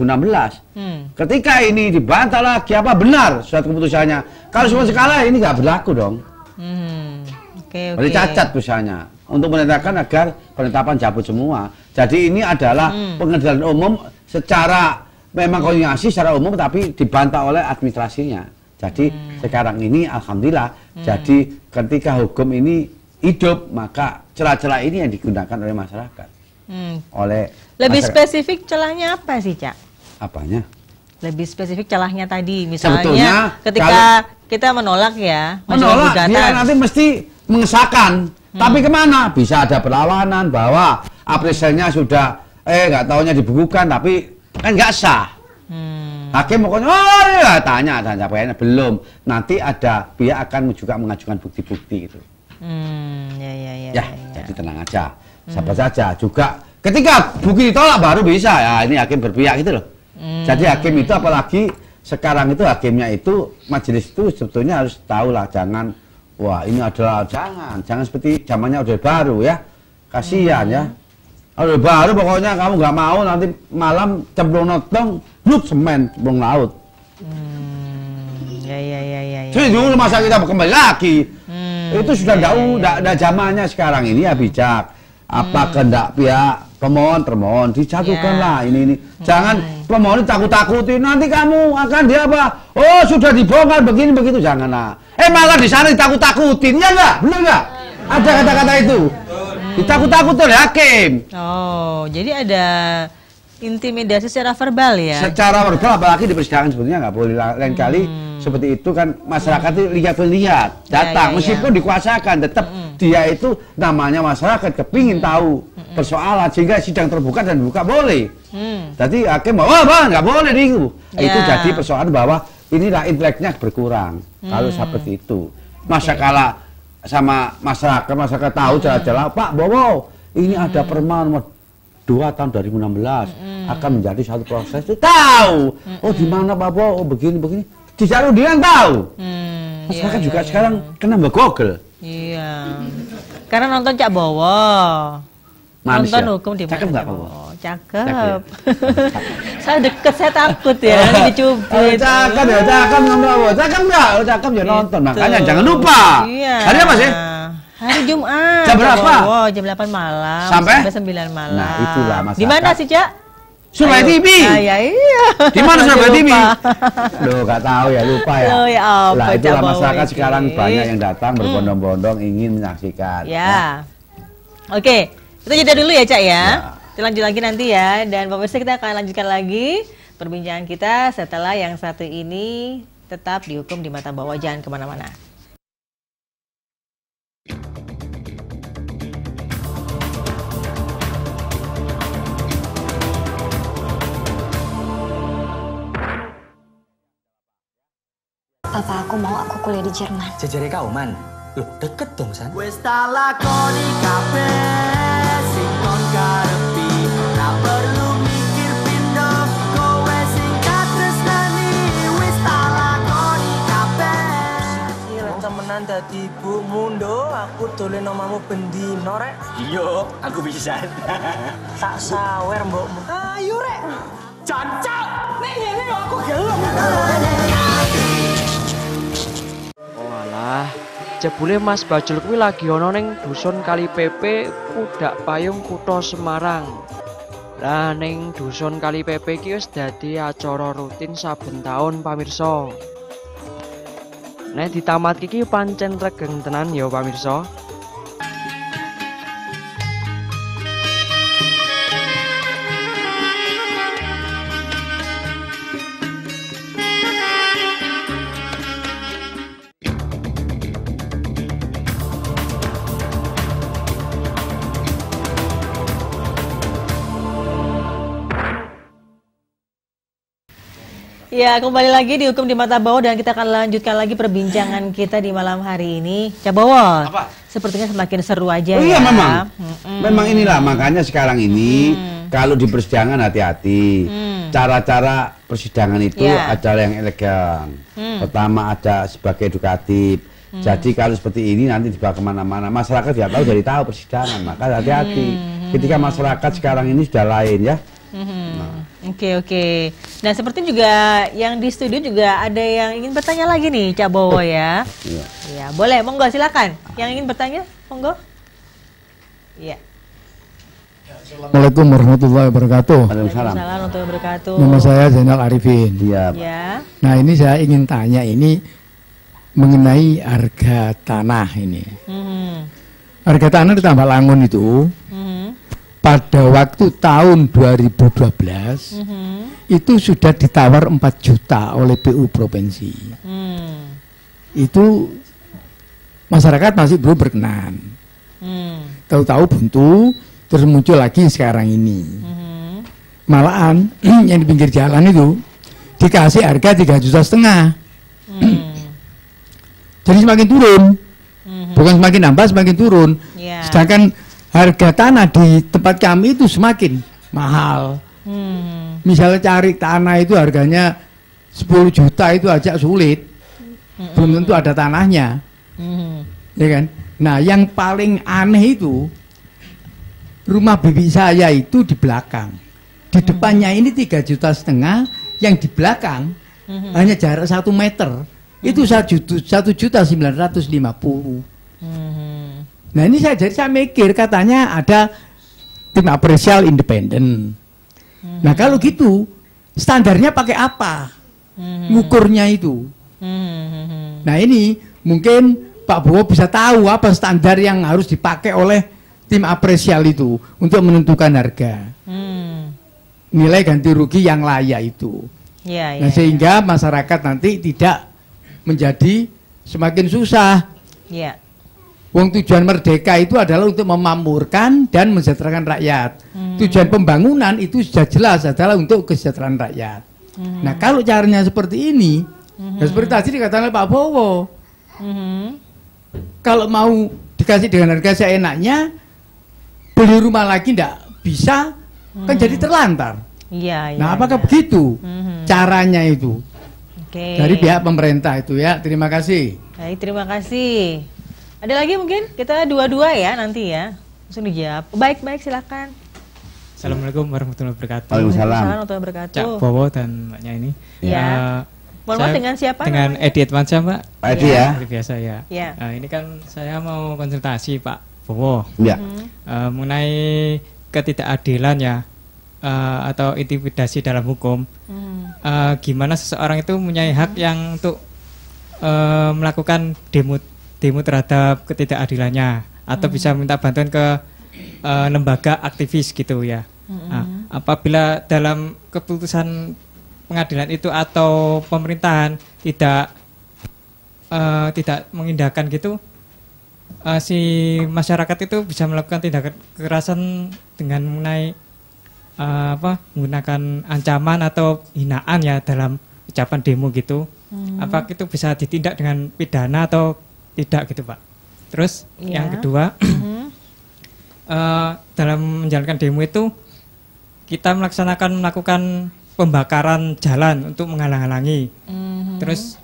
Hmm. Ketika ini dibantah lagi apa benar suatu keputusannya? Kalau semua sekali ini nggak berlaku dong.
Hmm. Okay, okay. cacat
misalnya untuk menetapkan agar penetapan cabut semua. Jadi ini adalah hmm. pengendalian umum secara memang koordinasi secara umum tapi dibantah oleh administrasinya. Jadi hmm. sekarang ini alhamdulillah. Hmm. Jadi ketika hukum ini hidup maka celah-celah ini yang digunakan oleh masyarakat. Hmm. Oleh lebih masyarakat.
spesifik celahnya apa sih cak? Apanya? lebih spesifik celahnya tadi misalnya Sebetulnya, ketika kalau, kita menolak ya menolak ya nanti
mesti mengesahkan hmm. tapi kemana bisa ada perlawanan bahwa aprilselnya sudah eh nggak taunya dibukukan tapi kan nggak sah hmm. hakim pokoknya oh ya tanya tanya kayaknya belum nanti ada pihak akan juga mengajukan bukti-bukti itu. hmm, ya, ya, ya, ya, ya, ya jadi tenang aja hmm. sabar hmm. saja juga ketika bukti ditolak baru bisa ya ini hakim berpihak gitu loh hmm. jadi hakim itu apalagi sekarang itu hakimnya itu majelis itu sebetulnya harus tahu lah jangan wah ini adalah jangan jangan seperti zamannya udah baru ya kasihan ya. hmm. ya udah baru pokoknya kamu nggak mau nanti malam cemplung notong blut semen cemplung laut
hmm, ya ya ya ya, ya. jadi dulu masa kita kembali lagi hmm,
itu sudah tidak ya, ya, ya, ya. zamannya sekarang ini ya bijak apa hmm. kehendak pihak pemohon termohon dijatuhkanlah ya. ini ini jangan hmm pemohon takut-takuti nanti kamu akan dia apa oh sudah dibongkar begini begitu jangan nak ah. eh malah di sana ditakut-takutin ya enggak benar enggak iya. ada kata-kata itu ditakut-takut oleh hakim
oh jadi ada intimidasi secara verbal ya
secara verbal apalagi di persidangan sebetulnya nggak boleh lain kali hmm seperti itu kan masyarakat itu lihat lihat ya, ya, datang ya, ya, meskipun dikuasakan tetap hmm. dia itu namanya masyarakat kepingin hmm. tahu persoalan sehingga sidang terbuka dan buka boleh hmm. tadi hakim bahwa bang nggak boleh nih ya. itu jadi persoalan bahwa inilah intelektnya berkurang hmm. kalau seperti itu masa kala sama masyarakat masyarakat tahu hmm. jalan-jalan Pak Bowo ini hmm. ada perma nomor dua tahun 2016 hmm. akan menjadi satu proses itu tahu hmm. oh di mana Pak Bowo oh, begini begini disalurkan tahu. Hmm, Masyarakat iya, juga iya. sekarang iya. kena mbak Google.
Iya. Karena nonton Cak Bowo.
Manis nonton ya? hukum
di Cakep nggak Bowo? Oh, cakep. Ya? saya deket, saya takut ya. Nanti oh,
dicubit. Oh, cakep ya, cakep nggak Bowo. Cakep nggak? Oh, cakep ya nonton. Gitu. Makanya jangan lupa. Iya. Hari apa sih?
Hari Jumat. Jam berapa? Bowo, jam 8 malam sampai, sampai 9 malam.
Nah, itulah masalah.
Di mana sih, Cak?
Surabaya TV. Ah, ya,
iya.
Di
mana Surabaya TV? Loh, enggak tahu ya, lupa ya. Oh, ya oh, lah itulah masyarakat ini. sekarang banyak yang datang hmm. berbondong-bondong hmm. ingin menyaksikan. Ya. Nah.
Oke, kita jeda dulu ya, Cak ya. ya. Kita lanjut lagi nanti ya dan pemirsa kita akan lanjutkan lagi perbincangan kita setelah yang satu ini tetap dihukum di mata bawah jangan kemana-mana.
Papa aku mau aku kuliah di Jerman. Jajari kau, Man. Loh, deket
dong, San. Tadi bu mundo,
aku tulen nomamu bendi norek.
Iyo, aku bisa.
tak sawer
mbokmu. Ayo rek,
cancel. Nih nih, aku gelung.
jebule Mas Bajul kuwi lagi ana ning dusun Kali PP Kudak Payung Kutha Semarang. Lah ning dusun Kali PP iki wis dadi acara rutin saben taun pamirsa. Nek ditamat iki pancen regeng tenan ya pamirsa.
Ya, kembali lagi di Hukum di Mata Bawah dan kita akan lanjutkan lagi perbincangan kita di malam hari ini. Cabowo, Apa? sepertinya semakin seru aja oh, Iya, ya. memang.
Mm-mm. Memang inilah, makanya sekarang ini mm. kalau di persidangan hati-hati. Mm. Cara-cara persidangan itu yeah. adalah yang elegan. Mm. Pertama ada sebagai edukatif. Mm. Jadi kalau seperti ini nanti dibawa kemana-mana. Masyarakat tidak tahu jadi tahu persidangan, maka hati-hati. Mm. Ketika masyarakat sekarang ini sudah lain ya.
Mm. Nah, Oke okay, oke. Okay. Nah seperti juga yang di studio juga ada yang ingin bertanya lagi nih Cak Bowo ya.
Iya. Ya,
boleh, monggo silakan. Yang ingin bertanya, monggo. Iya.
Ya, Assalamualaikum warahmatullahi wabarakatuh. Waalaikumsalam
warahmatullahi wabarakatuh. Nama saya
Zainal Arifin. Iya. Ya. Nah ini saya ingin tanya ini mengenai harga tanah ini. -hmm. Harga tanah ditambah langun itu mm-hmm pada waktu tahun 2012 mm -hmm. itu sudah ditawar 4 juta oleh PU provinsi. Mm. Itu masyarakat masih belum berkenan. Mm. Tahu-tahu buntu terus muncul lagi sekarang ini. Mm. Malahan yang di pinggir jalan itu dikasih harga 3 juta setengah. Mm. Jadi semakin turun. Mm -hmm. Bukan semakin nambah semakin turun. Yeah. Sedangkan harga tanah di tempat kami itu semakin mahal. Hmm. Misalnya cari tanah itu harganya 10 juta itu agak sulit. Hmm. Belum tentu ada tanahnya. Hmm. Ya kan? Nah, yang paling aneh itu rumah bibi saya itu di belakang. Di hmm. depannya ini 3 juta setengah, yang di belakang hmm. hanya jarak satu meter. Hmm. Itu satu juta sembilan ratus lima puluh. Hmm. Nah ini saya jadi saya mikir katanya ada tim apresial independen. hmm Nah kalau gitu standarnya pakai apa? Mm-hmm. Ngukurnya itu. hmm Nah ini mungkin Pak Bowo bisa tahu apa standar yang harus dipakai oleh tim apresial itu untuk menentukan harga.
Mm.
Nilai ganti rugi yang layak itu. Ya, nah ya, sehingga ya. masyarakat nanti tidak menjadi semakin susah. Ya. Wong tujuan merdeka itu adalah untuk memamurkan dan mensejahterakan rakyat. Hmm. Tujuan pembangunan itu sudah jelas adalah untuk kesejahteraan rakyat. Hmm. Nah kalau caranya seperti ini, hmm. ya seperti tadi dikatakan Pak Bowo, hmm. kalau mau dikasih dengan harga seenaknya, beli rumah lagi tidak bisa,
kan hmm. kan jadi terlantar. Iya. iya nah
apakah ya. begitu hmm. caranya itu?
Okay. Dari pihak
pemerintah itu ya. Terima kasih.
Baik, terima kasih. Ada lagi mungkin? Kita dua-dua ya nanti ya. Langsung dijawab. Baik-baik silakan.
Assalamualaikum
warahmatullahi wabarakatuh. Waalaikumsalam. warahmatullahi wabarakatuh. Cak Bowo dan Mbaknya ini. Ya. Uh, Mohon maaf dengan siapa? Dengan namanya? Edi Edmansyah, Mbak. Pak Edi ya. ya. biasa ya. ya. Uh, ini kan saya mau konsultasi Pak Bowo. Ya. Uh, mengenai ketidakadilan ya uh, atau intimidasi dalam hukum. Hmm. Uh, gimana seseorang itu punya hak hmm. yang untuk uh, melakukan demo demo terhadap ketidakadilannya atau hmm. bisa minta bantuan ke uh, lembaga aktivis gitu ya. Hmm. Nah, apabila dalam keputusan pengadilan itu atau pemerintahan tidak uh, tidak mengindahkan gitu uh, si masyarakat itu bisa melakukan tindakan kekerasan dengan mengenai uh, apa menggunakan ancaman atau hinaan ya dalam ucapan demo gitu hmm. apa itu bisa ditindak dengan pidana atau tidak gitu pak terus yeah. yang kedua uh, dalam menjalankan demo itu kita melaksanakan melakukan pembakaran jalan untuk menghalang-halangi mm-hmm. terus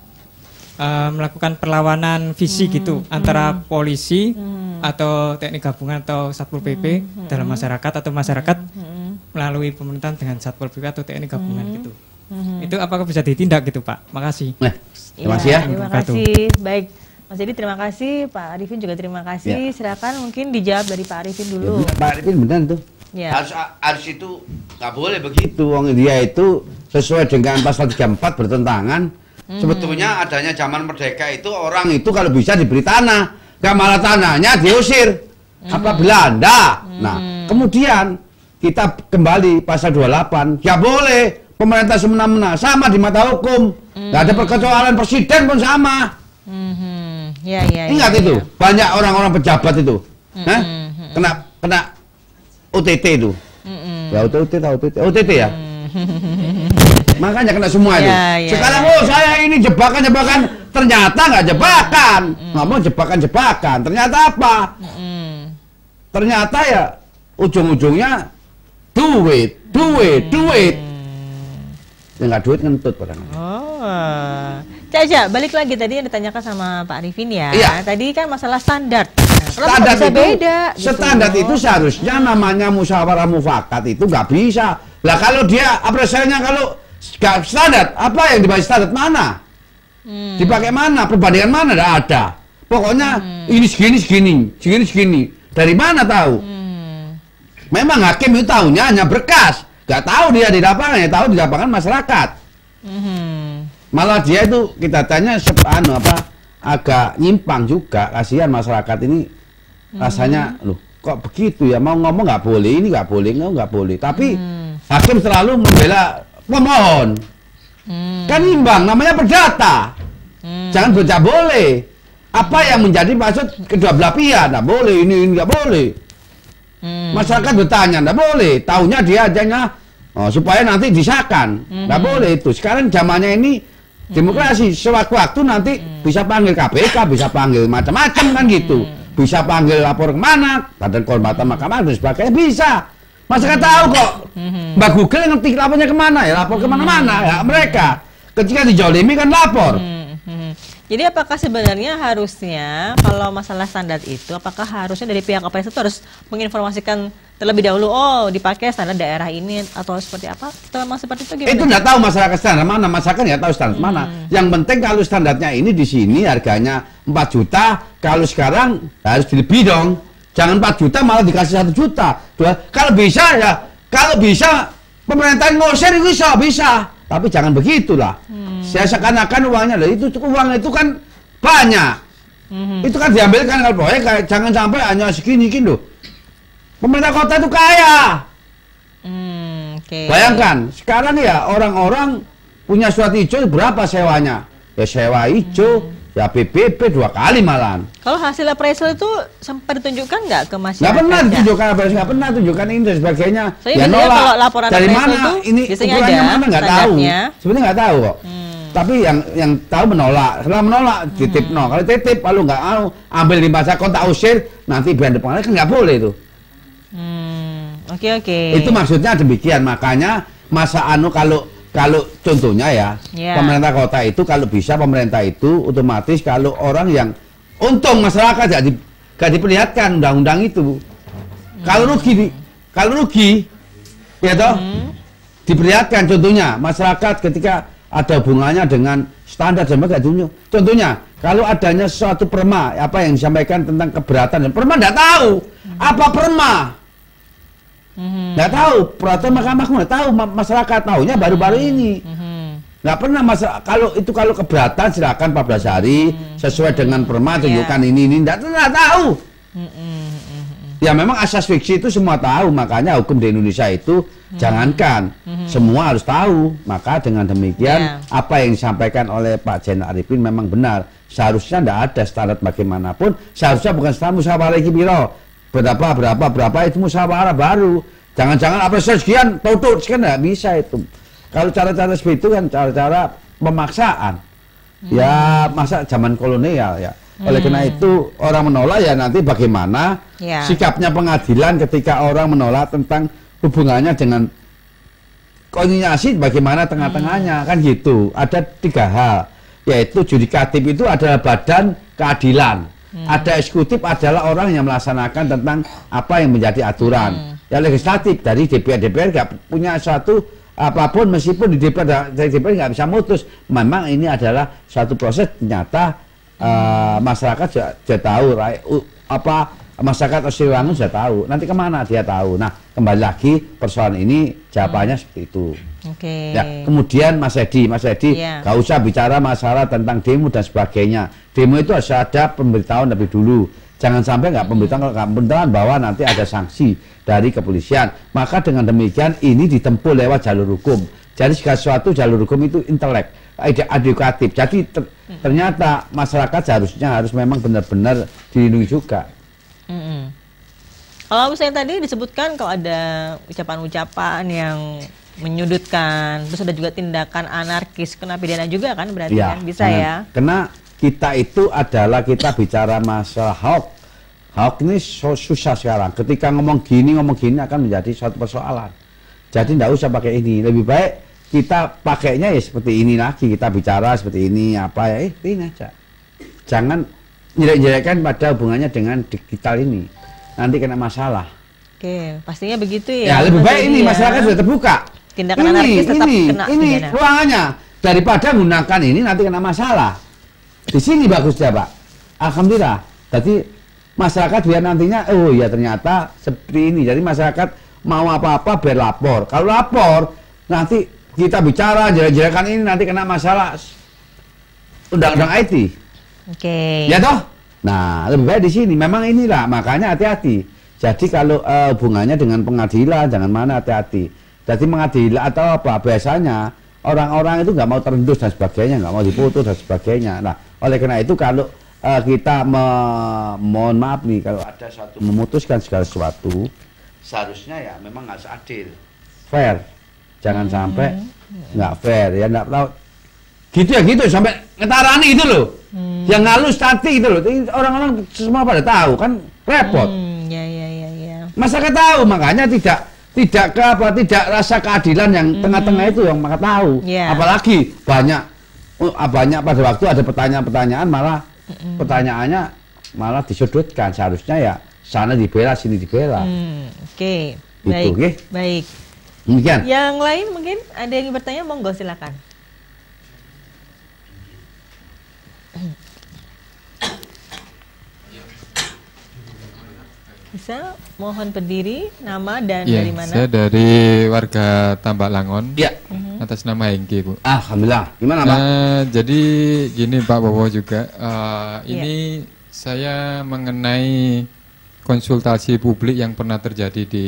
uh, melakukan perlawanan visi mm-hmm. gitu antara mm-hmm. polisi mm-hmm. atau teknik gabungan atau satpol pp mm-hmm. dalam masyarakat atau masyarakat mm-hmm. melalui pemerintahan dengan satpol pp atau teknik gabungan hmm gitu hmm Itu apakah bisa ditindak gitu Pak?
Makasih. Nah, terima kasih ya. Iya, terima kasih.
Baik. Mas Jadi terima kasih, Pak Arifin juga terima kasih. Ya. Silakan mungkin dijawab dari Pak Arifin ya, dulu. Ya, Pak
Arifin benar tuh. Ya. Harus ah, harus itu nggak boleh begitu. Wong dia itu sesuai dengan pasal 34 bertentangan. Hmm. Sebetulnya adanya zaman merdeka itu orang itu kalau bisa diberi tanah, nggak malah tanahnya diusir. Hmm. Apa Belanda? Hmm. Nah, kemudian kita kembali pasal 28. Ya boleh pemerintah semena-mena sama di mata hukum. Hmm. Gak ada perkecualian presiden pun sama. Hmm.
Ya, ya, ya, Ingat ya, itu, ya.
banyak orang-orang pejabat itu. Mm -hmm. Hah? Kena kena OTT itu. Mm Ya OTT tahu OTT, OTT ya. Makanya kena semua itu. Ya, ya, Sekarang oh saya ini jebakan-jebakan, ternyata nggak jebakan. Ngomong jebakan-jebakan, ternyata apa? Ternyata ya ujung-ujungnya duit, duit, duit. Ya nggak duit ngentut padahal.
Oh.
Caca, balik lagi tadi yang ditanyakan sama Pak Arifin ya. Iya. Tadi kan masalah standar.
standar bisa
itu, beda. Gitu? Standar gitu. itu seharusnya namanya musyawarah mufakat itu nggak bisa. Lah kalau dia apresiasinya kalau nggak standar, apa yang dipakai standar mana? Hmm. Dipakai mana? Perbandingan mana? Nggak ada. Pokoknya hmm. ini segini segini, segini segini. Dari mana tahu? Hmm. Memang hakim itu tahunya hanya berkas. Gak tahu dia di lapangan, ya tahu di lapangan masyarakat. Hmm malah dia itu kita tanya sepano apa agak nyimpang juga kasihan masyarakat ini hmm. rasanya hmm. loh kok begitu ya mau ngomong nggak boleh ini nggak boleh nggak nggak boleh tapi hmm. hakim selalu membela pemohon hmm. kan imbang namanya perdata hmm. jangan baca boleh apa yang menjadi maksud kedua belah pihak nggak boleh ini ini nggak boleh
hmm. masyarakat
bertanya nggak boleh tahunya dia aja oh, supaya nanti disahkan nggak hmm. boleh itu sekarang zamannya ini Hmm. Demokrasi sewaktu-waktu nanti hmm. bisa panggil KPK, bisa panggil macam-macam kan hmm. gitu. Hmm. Bisa panggil lapor kemana, Badan Kehormatan Mahkamah dan sebagainya bisa. Masyarakat hmm. tahu kok. Hmm. Mbak Google ngerti lapornya kemana ya, lapor kemana-mana hmm. ya mereka. Ketika dijolimi kan lapor.
Jadi apakah sebenarnya harusnya kalau masalah standar itu, apakah harusnya dari pihak KPS itu harus menginformasikan terlebih dahulu oh dipakai standar daerah ini atau seperti apa? Atau memang seperti itu gimana? Itu nggak tahu
masyarakat standar mana, masyarakat nggak tahu standar hmm. mana. Yang penting kalau standarnya ini di sini harganya 4 juta, kalau sekarang harus lebih dong. Jangan 4 juta malah dikasih satu juta. Dua, kalau bisa ya, kalau bisa pemerintah ngosir itu bisa, bisa. Tapi jangan begitulah. Hmm. Saya seakan-akan uangnya lah itu uang itu kan banyak. hmm. Itu kan diambilkan kalau proyek jangan sampai hanya segini gini loh. Pemerintah kota itu kaya.
Hmm, okay. Bayangkan
sekarang ya orang-orang punya suatu hijau berapa sewanya? Ya sewa hijau, hmm. ya PPP dua kali malam.
Kalau hasil appraisal itu sempat ditunjukkan nggak ke masyarakat? Nggak pernah
ditunjukkan appraisal, nggak pernah tunjukkan ini dan sebagainya. So, ya nolak. Kalau laporan Dari mana itu, ini ukurannya ada, mana nggak tahu. Sebenarnya nggak tahu kok. Hmm tapi yang yang tahu menolak setelah menolak titip hmm. no kalau titip lalu nggak mau ambil di masa kontak usir nanti biar depannya kan nggak boleh itu
Hmm, oke okay, oke. Okay. Itu
maksudnya demikian. Makanya masa anu kalau kalau contohnya ya, yeah. pemerintah kota itu kalau bisa pemerintah itu otomatis kalau orang yang untung masyarakat jadi gak diperlihatkan undang-undang itu. Hmm. Kalau rugi kalau rugi ya toh hmm. diperlihatkan contohnya masyarakat ketika ada bunganya dengan standar jamaah tunjuk. Contohnya, kalau adanya suatu perma, apa yang disampaikan tentang keberatan, dan perma tidak tahu hmm. apa perma. Tidak mhm. hmm. tahu, peraturan mahkamah tidak tahu, masyarakat tahunya mhm. baru-baru ini. Mhm. Nggak hmm. pernah masalah kalau itu kalau keberatan silakan 14 hari sesuai dengan perma iya. tunjukkan yeah. ini ini tidak tahu. Ya memang asas fiksi itu semua tahu makanya hukum di Indonesia itu Hmm. Jangankan hmm. semua harus tahu. Maka dengan demikian yeah. apa yang disampaikan oleh Pak Jenderal Arifin memang benar. Seharusnya tidak ada standar bagaimanapun. Seharusnya bukan standar musyawarah lagi biro Berapa berapa berapa itu musyawarah baru. Jangan-jangan apa sekian tutup sekian tidak bisa itu. Kalau cara-cara seperti itu kan cara-cara pemaksaan. Hmm. Ya masa zaman kolonial ya. Oleh karena hmm. itu orang menolak ya nanti bagaimana yeah. sikapnya pengadilan ketika orang menolak tentang hubungannya dengan koordinasi bagaimana tengah-tengahnya hmm. kan gitu. Ada tiga hal yaitu judikatif itu adalah badan keadilan. Hmm. Ada eksekutif adalah orang yang melaksanakan tentang apa yang menjadi aturan. Hmm. Ya legislatif dari DPR DPR nggak punya satu apapun meskipun di DPR dari DPR nggak bisa mutus. Memang ini adalah satu proses nyata hmm. uh, eh, masyarakat sudah tahu right, uh, apa masyarakat Osiwangun sudah tahu. Nanti kemana dia tahu. Nah, kembali lagi persoalan ini jawabannya hmm. seperti itu. Oke. Okay. Ya, kemudian Mas Edi, Mas Edi, yeah. gak usah bicara masalah tentang demo dan sebagainya. Demo itu harus ada pemberitahuan lebih dulu. Jangan sampai nggak pemberitahuan, hmm. pemberitahuan bahwa nanti ada sanksi dari kepolisian. Maka dengan demikian ini ditempuh lewat jalur hukum. Jadi segala sesuatu jalur hukum itu intelek, edukatif. Jadi ter, hmm. ternyata masyarakat seharusnya harus memang benar-benar dilindungi juga.
Mm -hmm.
Kalau misalnya tadi disebutkan kalau ada ucapan-ucapan yang menyudutkan, terus ada juga tindakan anarkis, kena pidana juga kan berarti ya, kan bisa kena, ya?
Kena kita itu adalah kita bicara masalah hoax. Hoax ini susah sekarang. Ketika ngomong gini ngomong gini akan menjadi suatu persoalan. Jadi tidak usah pakai ini. Lebih baik kita pakainya ya seperti ini lagi. Kita bicara seperti ini apa ya? Eh, ini aja. Jangan jelek-jelekkan pada hubungannya dengan digital ini nanti kena masalah
oke pastinya begitu ya ya lebih baik ini ya. masyarakat sudah terbuka tindakan ini, anarkis tetap ini, kena ini pidana.
ruangannya daripada menggunakan ini nanti kena masalah di sini bagus ya pak alhamdulillah jadi masyarakat biar nantinya oh ya ternyata seperti ini jadi masyarakat mau apa-apa biar lapor kalau lapor nanti kita bicara jelek-jelekan ini nanti kena masalah undang-undang IT Oke. Okay. Ya toh? Nah, lebih baik di sini. Memang inilah makanya hati-hati. Jadi kalau uh, hubungannya dengan pengadilan jangan mana hati-hati. Jadi pengadilan atau apa biasanya orang-orang itu nggak mau terendus dan sebagainya, nggak mau diputus dan sebagainya. Nah, oleh karena itu kalau uh, kita me mohon maaf nih kalau ada satu memutuskan segala sesuatu seharusnya ya memang nggak seadil, fair. Jangan hmm. sampai nggak fair ya nggak tahu gitu ya gitu sampai ngetarani itu loh hmm. yang ngalus tadi itu loh orang-orang semua pada tahu kan repot hmm, ya, ya, ya, ya. masa tahu makanya tidak tidak ke apa tidak rasa keadilan yang hmm. tengah-tengah hmm. itu yang mereka tahu yeah. apalagi banyak oh, banyak pada waktu ada pertanyaan-pertanyaan malah hmm. pertanyaannya malah disudutkan seharusnya ya sana dibela sini dibela
hmm. oke okay. Itu, baik okay? baik
demikian yang
lain mungkin ada yang bertanya monggo silakan Bisa mohon berdiri nama dan ya, dari mana? Saya dari
warga Tambak Langon. Ya. Atas nama Hengki, Bu. Alhamdulillah. Gimana, Pak? Nah, jadi gini Pak Bowo juga. Uh, ini ya. saya mengenai konsultasi publik yang pernah terjadi di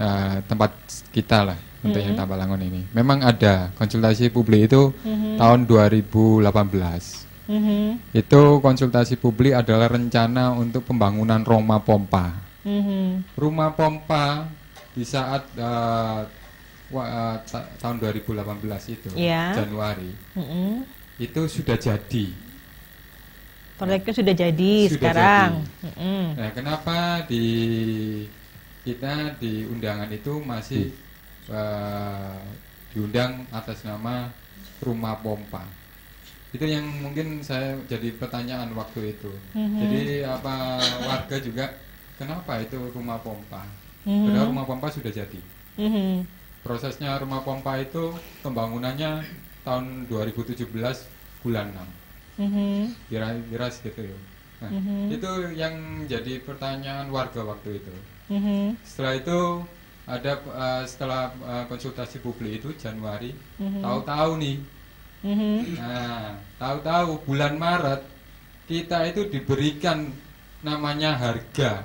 uh, tempat kita lah untuk mm -hmm. yang ini. Memang ada konsultasi publik itu mm -hmm. tahun 2018. Mm -hmm. Itu konsultasi publik adalah rencana untuk pembangunan rumah pompa. Mm -hmm. Rumah pompa di saat uh, wa, uh, ta tahun 2018 itu yeah. Januari mm -hmm. itu sudah jadi.
Proyeknya sudah jadi sudah sekarang.
Jadi. Mm -hmm. Nah, mm-hmm. kenapa di kita di undangan itu masih hmm uh, diundang atas nama rumah pompa itu yang mungkin saya jadi pertanyaan waktu itu mm-hmm. jadi apa warga juga kenapa itu rumah pompa mm-hmm. padahal rumah pompa sudah jadi mm-hmm. prosesnya rumah pompa itu pembangunannya tahun 2017 bulan 6 mm-hmm. kira-kira segitu ya nah, mm-hmm. itu yang jadi pertanyaan warga waktu itu mm-hmm. setelah itu ada uh, setelah uh, konsultasi publik itu Januari mm-hmm. tahu-tahu nih mm-hmm. nah tahu-tahu bulan Maret kita itu diberikan namanya harga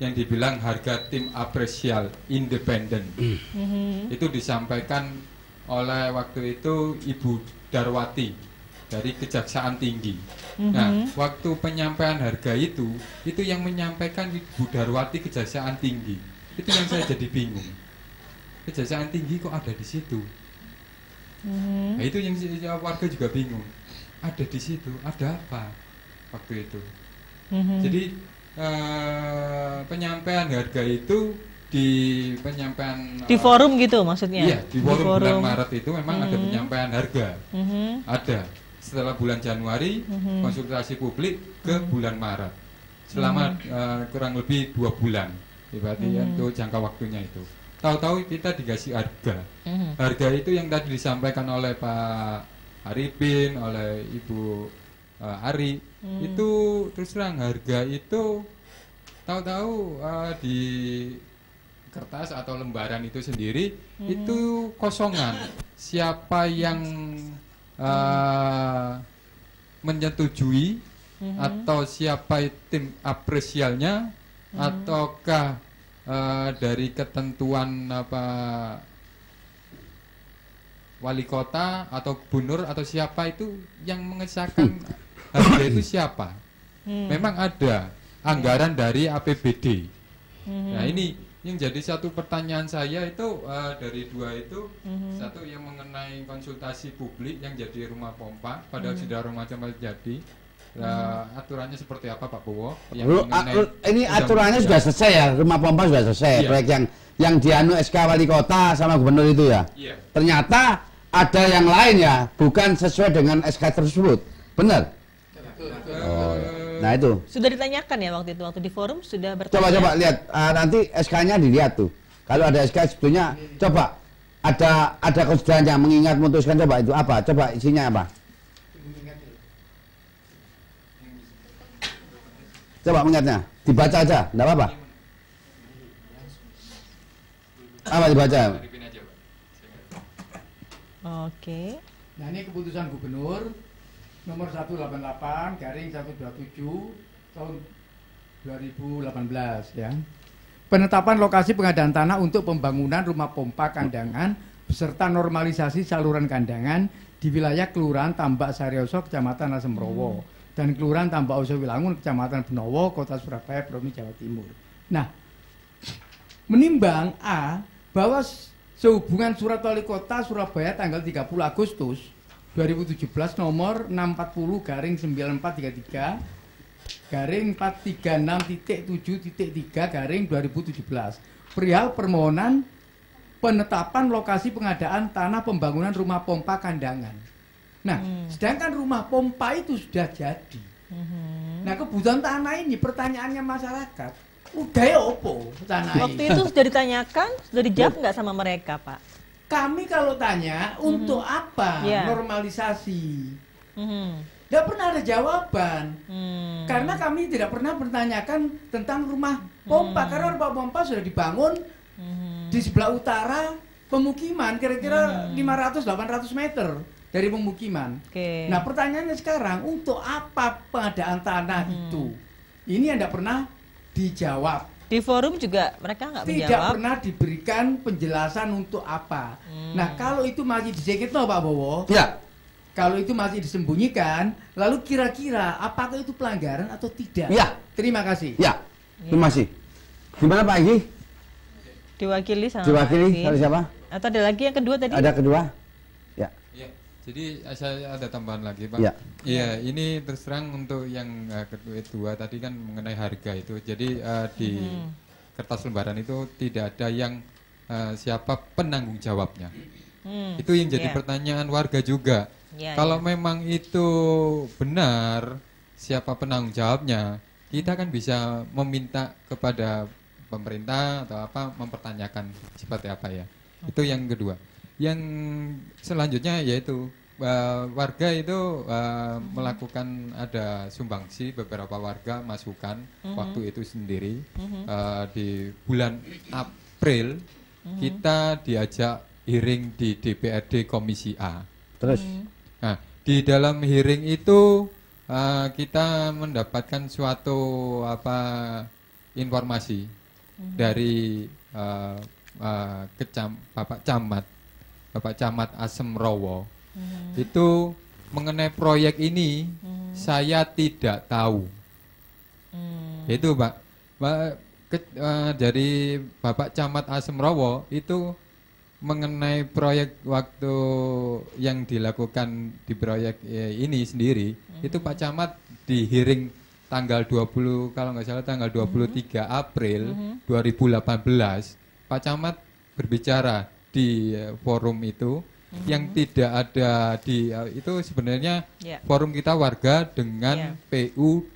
yang dibilang harga tim apresial independen mm-hmm. itu disampaikan oleh waktu itu Ibu Darwati dari Kejaksaan Tinggi.
Mm-hmm. Nah, mhm.
waktu penyampaian harga itu, itu yang menyampaikan Ibu Darwati Kejaksaan Tinggi itu yang saya jadi bingung kejaksaan tinggi kok ada di situ
mm nah, itu
yang warga juga bingung ada di situ ada apa waktu itu mm-hmm. jadi uh, penyampaian harga itu di penyampaian di eh, forum
gitu maksudnya iya di forum, di forum bulan Maret itu memang mm-hmm. ada penyampaian
harga mm-hmm. ada setelah bulan Januari mm-hmm. konsultasi publik ke mm-hmm. bulan Maret selama mm-hmm. uh, kurang lebih dua bulan berarti ya hmm. untuk jangka waktunya itu tahu-tahu kita dikasih harga hmm. harga itu yang tadi disampaikan oleh Pak Arifin oleh Ibu uh, Ari hmm. itu terus terang harga itu tahu-tahu uh, di kertas atau lembaran itu sendiri hmm. itu kosongan. Siapa yang uh, menyetujui hmm. atau siapa tim apresialnya hmm. ataukah uh, dari ketentuan apa wali kota atau bunur atau siapa itu yang mengesahkan hmm. harga itu siapa? Hmm. Memang ada anggaran dari APBD. Hmm. Nah ini yang jadi satu pertanyaan saya itu uh, dari dua itu hmm. satu yang mengenai konsultasi publik yang jadi rumah pompa padahal hmm. sudah rumah pompa jadi Nah, aturannya seperti apa Pak Bowo? Yang Lu,
ini aturannya sudah selesai ya, rumah pompa sudah selesai. Iya. Proyek yang yang dianu SK Wali Kota sama Gubernur itu ya. Iya. Ternyata ada yang lain ya, bukan sesuai dengan SK tersebut. Benar? Oh, nah itu.
Sudah ditanyakan ya waktu itu waktu di forum sudah bertanya. Coba coba lihat
uh, nanti SK-nya dilihat tuh. Kalau ada SK sebetulnya coba ada ada yang mengingat memutuskan coba itu apa? Coba isinya apa? Coba mengingatnya, dibaca aja, enggak apa-apa. Apa dibaca?
Oke. Nah ini keputusan gubernur nomor 188 garing 127 tahun 2018 ya. Penetapan lokasi pengadaan tanah untuk pembangunan rumah pompa kandangan beserta normalisasi saluran kandangan di wilayah Kelurahan Tambak Sarioso, Kecamatan Asemrowo. Hmm dan Kelurahan Tambak Oso Wilangun, Kecamatan Benowo, Kota Surabaya, Provinsi Jawa Timur. Nah, menimbang A bahwa sehubungan surat wali kota Surabaya tanggal 30 Agustus 2017 nomor 640 garing 9433 garing 436.7.3 garing 2017 perihal permohonan penetapan lokasi pengadaan tanah pembangunan rumah pompa kandangan Nah, hmm. sedangkan rumah pompa itu sudah jadi. Hmm. Nah, kebutuhan tanah ini pertanyaannya masyarakat, udah ya opo tanah ini. Waktu itu sudah ditanyakan, sudah dijawab
nggak sama mereka, Pak?
Kami kalau tanya, hmm. untuk apa yeah. normalisasi? Hmm. Tidak pernah ada jawaban. Hmm. Karena kami tidak pernah bertanyakan tentang rumah pompa. Hmm. Karena rumah pompa sudah dibangun hmm. di sebelah utara pemukiman kira-kira hmm. 500-800 meter dari pemukiman. Okay. Nah, pertanyaannya sekarang untuk apa pengadaan tanah hmm. itu? Ini yang tidak pernah dijawab. Di forum juga mereka nggak menjawab. Tidak pernah diberikan penjelasan untuk apa. Hmm. Nah, kalau itu masih dijeket no, Pak Bowo. Ya. Kalau itu masih disembunyikan, lalu kira-kira apakah itu pelanggaran atau tidak?
Ya. Terima kasih. Ya. Terima ya. kasih. Gimana Pak Egi?
Diwakili sama Diwakili
sama siapa?
Atau ada lagi yang kedua tadi? Ada kedua.
Jadi eh, saya ada tambahan lagi Pak. Ya. Iya. Ya, ini terserang untuk yang uh, kedua eh, tadi kan mengenai harga itu. Jadi uh, di hmm. kertas lembaran itu tidak ada yang uh, siapa penanggung jawabnya.
Hmm. Itu yang jadi yeah.
pertanyaan warga juga. Yeah, ya. Kalau yeah. memang itu benar siapa penanggung jawabnya, kita kan bisa meminta kepada pemerintah atau apa mempertanyakan seperti apa ya. Okay. Itu yang kedua yang selanjutnya yaitu uh, warga itu uh, melakukan ada sumbangsi beberapa warga masukan mm-hmm. waktu itu sendiri mm-hmm. uh, di bulan April mm-hmm. kita diajak hearing di DPRD Komisi A. Terus. Mm-hmm. Nah di dalam hearing itu uh, kita mendapatkan suatu apa informasi mm-hmm. dari uh, uh, kecam Bapak Camat Bapak Camat Asem Rowo Hmm. Itu mengenai proyek ini hmm. saya tidak tahu. Hmm. Itu Pak, Pak ke, uh, dari Bapak Camat Asemrowo itu mengenai proyek waktu yang dilakukan di proyek eh, ini sendiri hmm. itu Pak Camat di hearing tanggal 20 kalau nggak salah tanggal 23 hmm. April hmm. 2018 Pak Camat berbicara di eh, forum itu yang hmm. tidak ada di eh, itu sebenarnya yeah. forum kita warga dengan yeah. PU,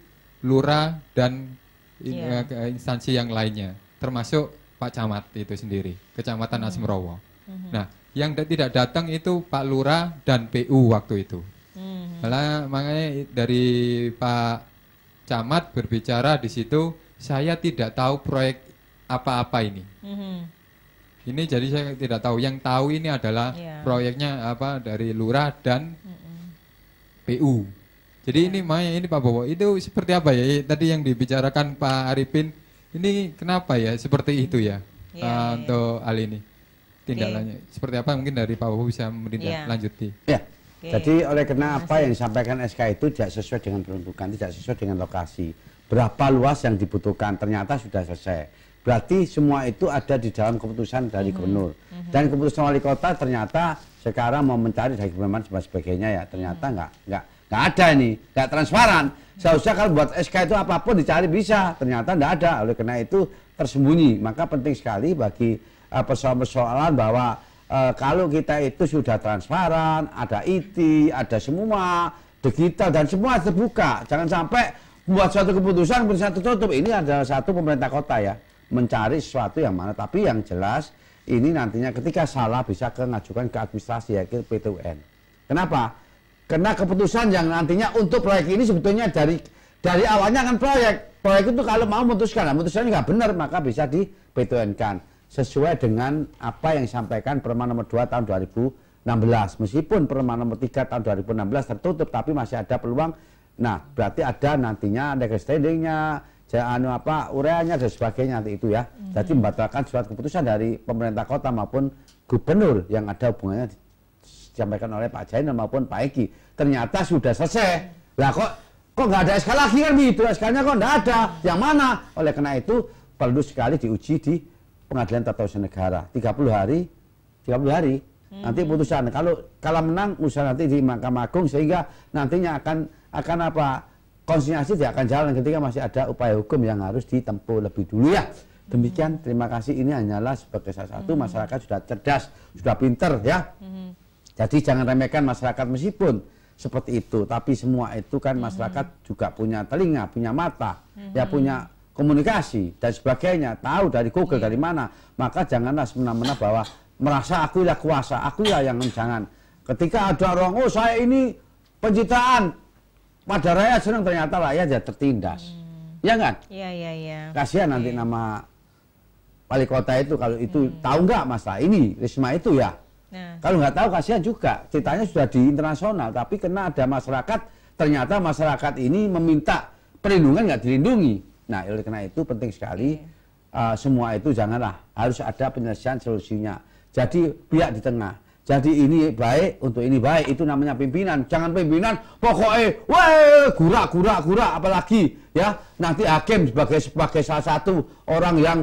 lurah dan yeah. Ya. instansi yang lainnya, termasuk Pak Camat itu sendiri, Kecamatan hmm. Asmrowo. Hmm. Nah, yang tidak datang itu Pak Lurah dan PU waktu itu. Hmm. Malah makanya dari Pak Camat berbicara di situ, saya tidak tahu proyek apa-apa ini. Mm -hmm. Ini jadi saya tidak tahu. Yang tahu ini adalah yeah. proyeknya apa dari lurah dan mm -mm. PU. Jadi yeah. ini Maya ini Pak Bowo itu seperti apa ya? Tadi yang dibicarakan Pak Arifin ini kenapa ya seperti mm. itu ya
yeah, uh, yeah. untuk
hal ini tindakannya okay. seperti apa mungkin dari Pak Bowo bisa menindak
yeah. lanjuti. Yeah.
Okay. Jadi oleh karena apa yang
disampaikan SK itu tidak sesuai dengan peruntukan, tidak sesuai dengan lokasi. Berapa luas yang dibutuhkan ternyata sudah selesai. Berarti semua itu ada di dalam keputusan dari mm-hmm. gubernur. Mm-hmm. Dan keputusan wali kota ternyata sekarang mau mencari dari gubernur sebagainya ya ternyata mm-hmm. nggak mm-hmm. nggak nggak ada ini nggak transparan. Mm-hmm. Seharusnya kalau buat SK itu apapun dicari bisa ternyata nggak ada. Oleh karena itu tersembunyi. Maka penting sekali bagi persoalan eh, persoalan-persoalan bahwa uh, kalau kita itu sudah transparan, ada IT, ada semua digital dan semua terbuka. Jangan sampai buat suatu keputusan pun satu tutup. Ini adalah satu pemerintah kota ya mencari sesuatu yang mana tapi yang jelas ini nantinya ketika salah bisa ke ngajukan ke administrasi ya ke PTUN kenapa karena keputusan yang nantinya untuk proyek ini sebetulnya dari dari awalnya kan proyek proyek itu kalau mau memutuskan nah, memutuskan nggak benar maka bisa di PTUN kan sesuai dengan apa yang disampaikan Perma nomor 2 tahun 2016 meskipun Perma nomor 3 tahun 2016 tertutup tapi masih ada peluang nah berarti ada nantinya ada understandingnya anu apa ureanya dan sebagainya nanti itu ya. Mm hmm. Jadi membatalkan surat keputusan dari pemerintah kota maupun gubernur yang ada hubungannya disampaikan oleh Pak Jain maupun Pak Eki. Ternyata sudah selesai. Lah kok kok nggak ada SK lagi kan gitu SK-nya kok nggak ada. Yang mana? Oleh karena itu perlu sekali diuji di pengadilan tata usaha negara 30 hari 30 hari hmm. nanti putusan kalau kalah menang usaha nanti di Mahkamah Agung sehingga nantinya akan akan apa konsinyasi tidak akan jalan ketika masih ada upaya hukum yang harus ditempuh lebih dulu ya. Demikian, terima kasih. Ini hanyalah sebagai salah satu hmm. masyarakat sudah cerdas, sudah pinter ya. Hmm. Jadi jangan remehkan masyarakat meskipun seperti itu. Tapi semua itu kan masyarakat hmm. juga punya telinga, punya mata, ya punya komunikasi dan sebagainya. Tahu dari Google iya. dari mana. Maka janganlah semena-mena bahwa merasa aku akulah ya kuasa, aku ya yang jangan. Ketika ada orang, oh saya ini pencitraan, pada rakyat senang ternyata rakyat ya tertindas. Hmm. Ya kan? Iya, iya, iya. Kasihan okay. nanti nama wali kota itu kalau itu hmm. tahu nggak masalah ini Risma itu ya. Nah. Kalau nggak tahu kasihan juga. Ceritanya sudah di internasional tapi kena ada masyarakat ternyata masyarakat ini meminta perlindungan nggak dilindungi. Nah, oleh karena itu penting sekali okay. uh, eh, semua itu janganlah harus ada penyelesaian solusinya. Jadi pihak di tengah jadi ini baik, untuk ini baik, itu namanya pimpinan. Jangan pimpinan, pokoknya, wah gurak, gurak, gurak, apalagi ya nanti hakim sebagai sebagai salah satu orang yang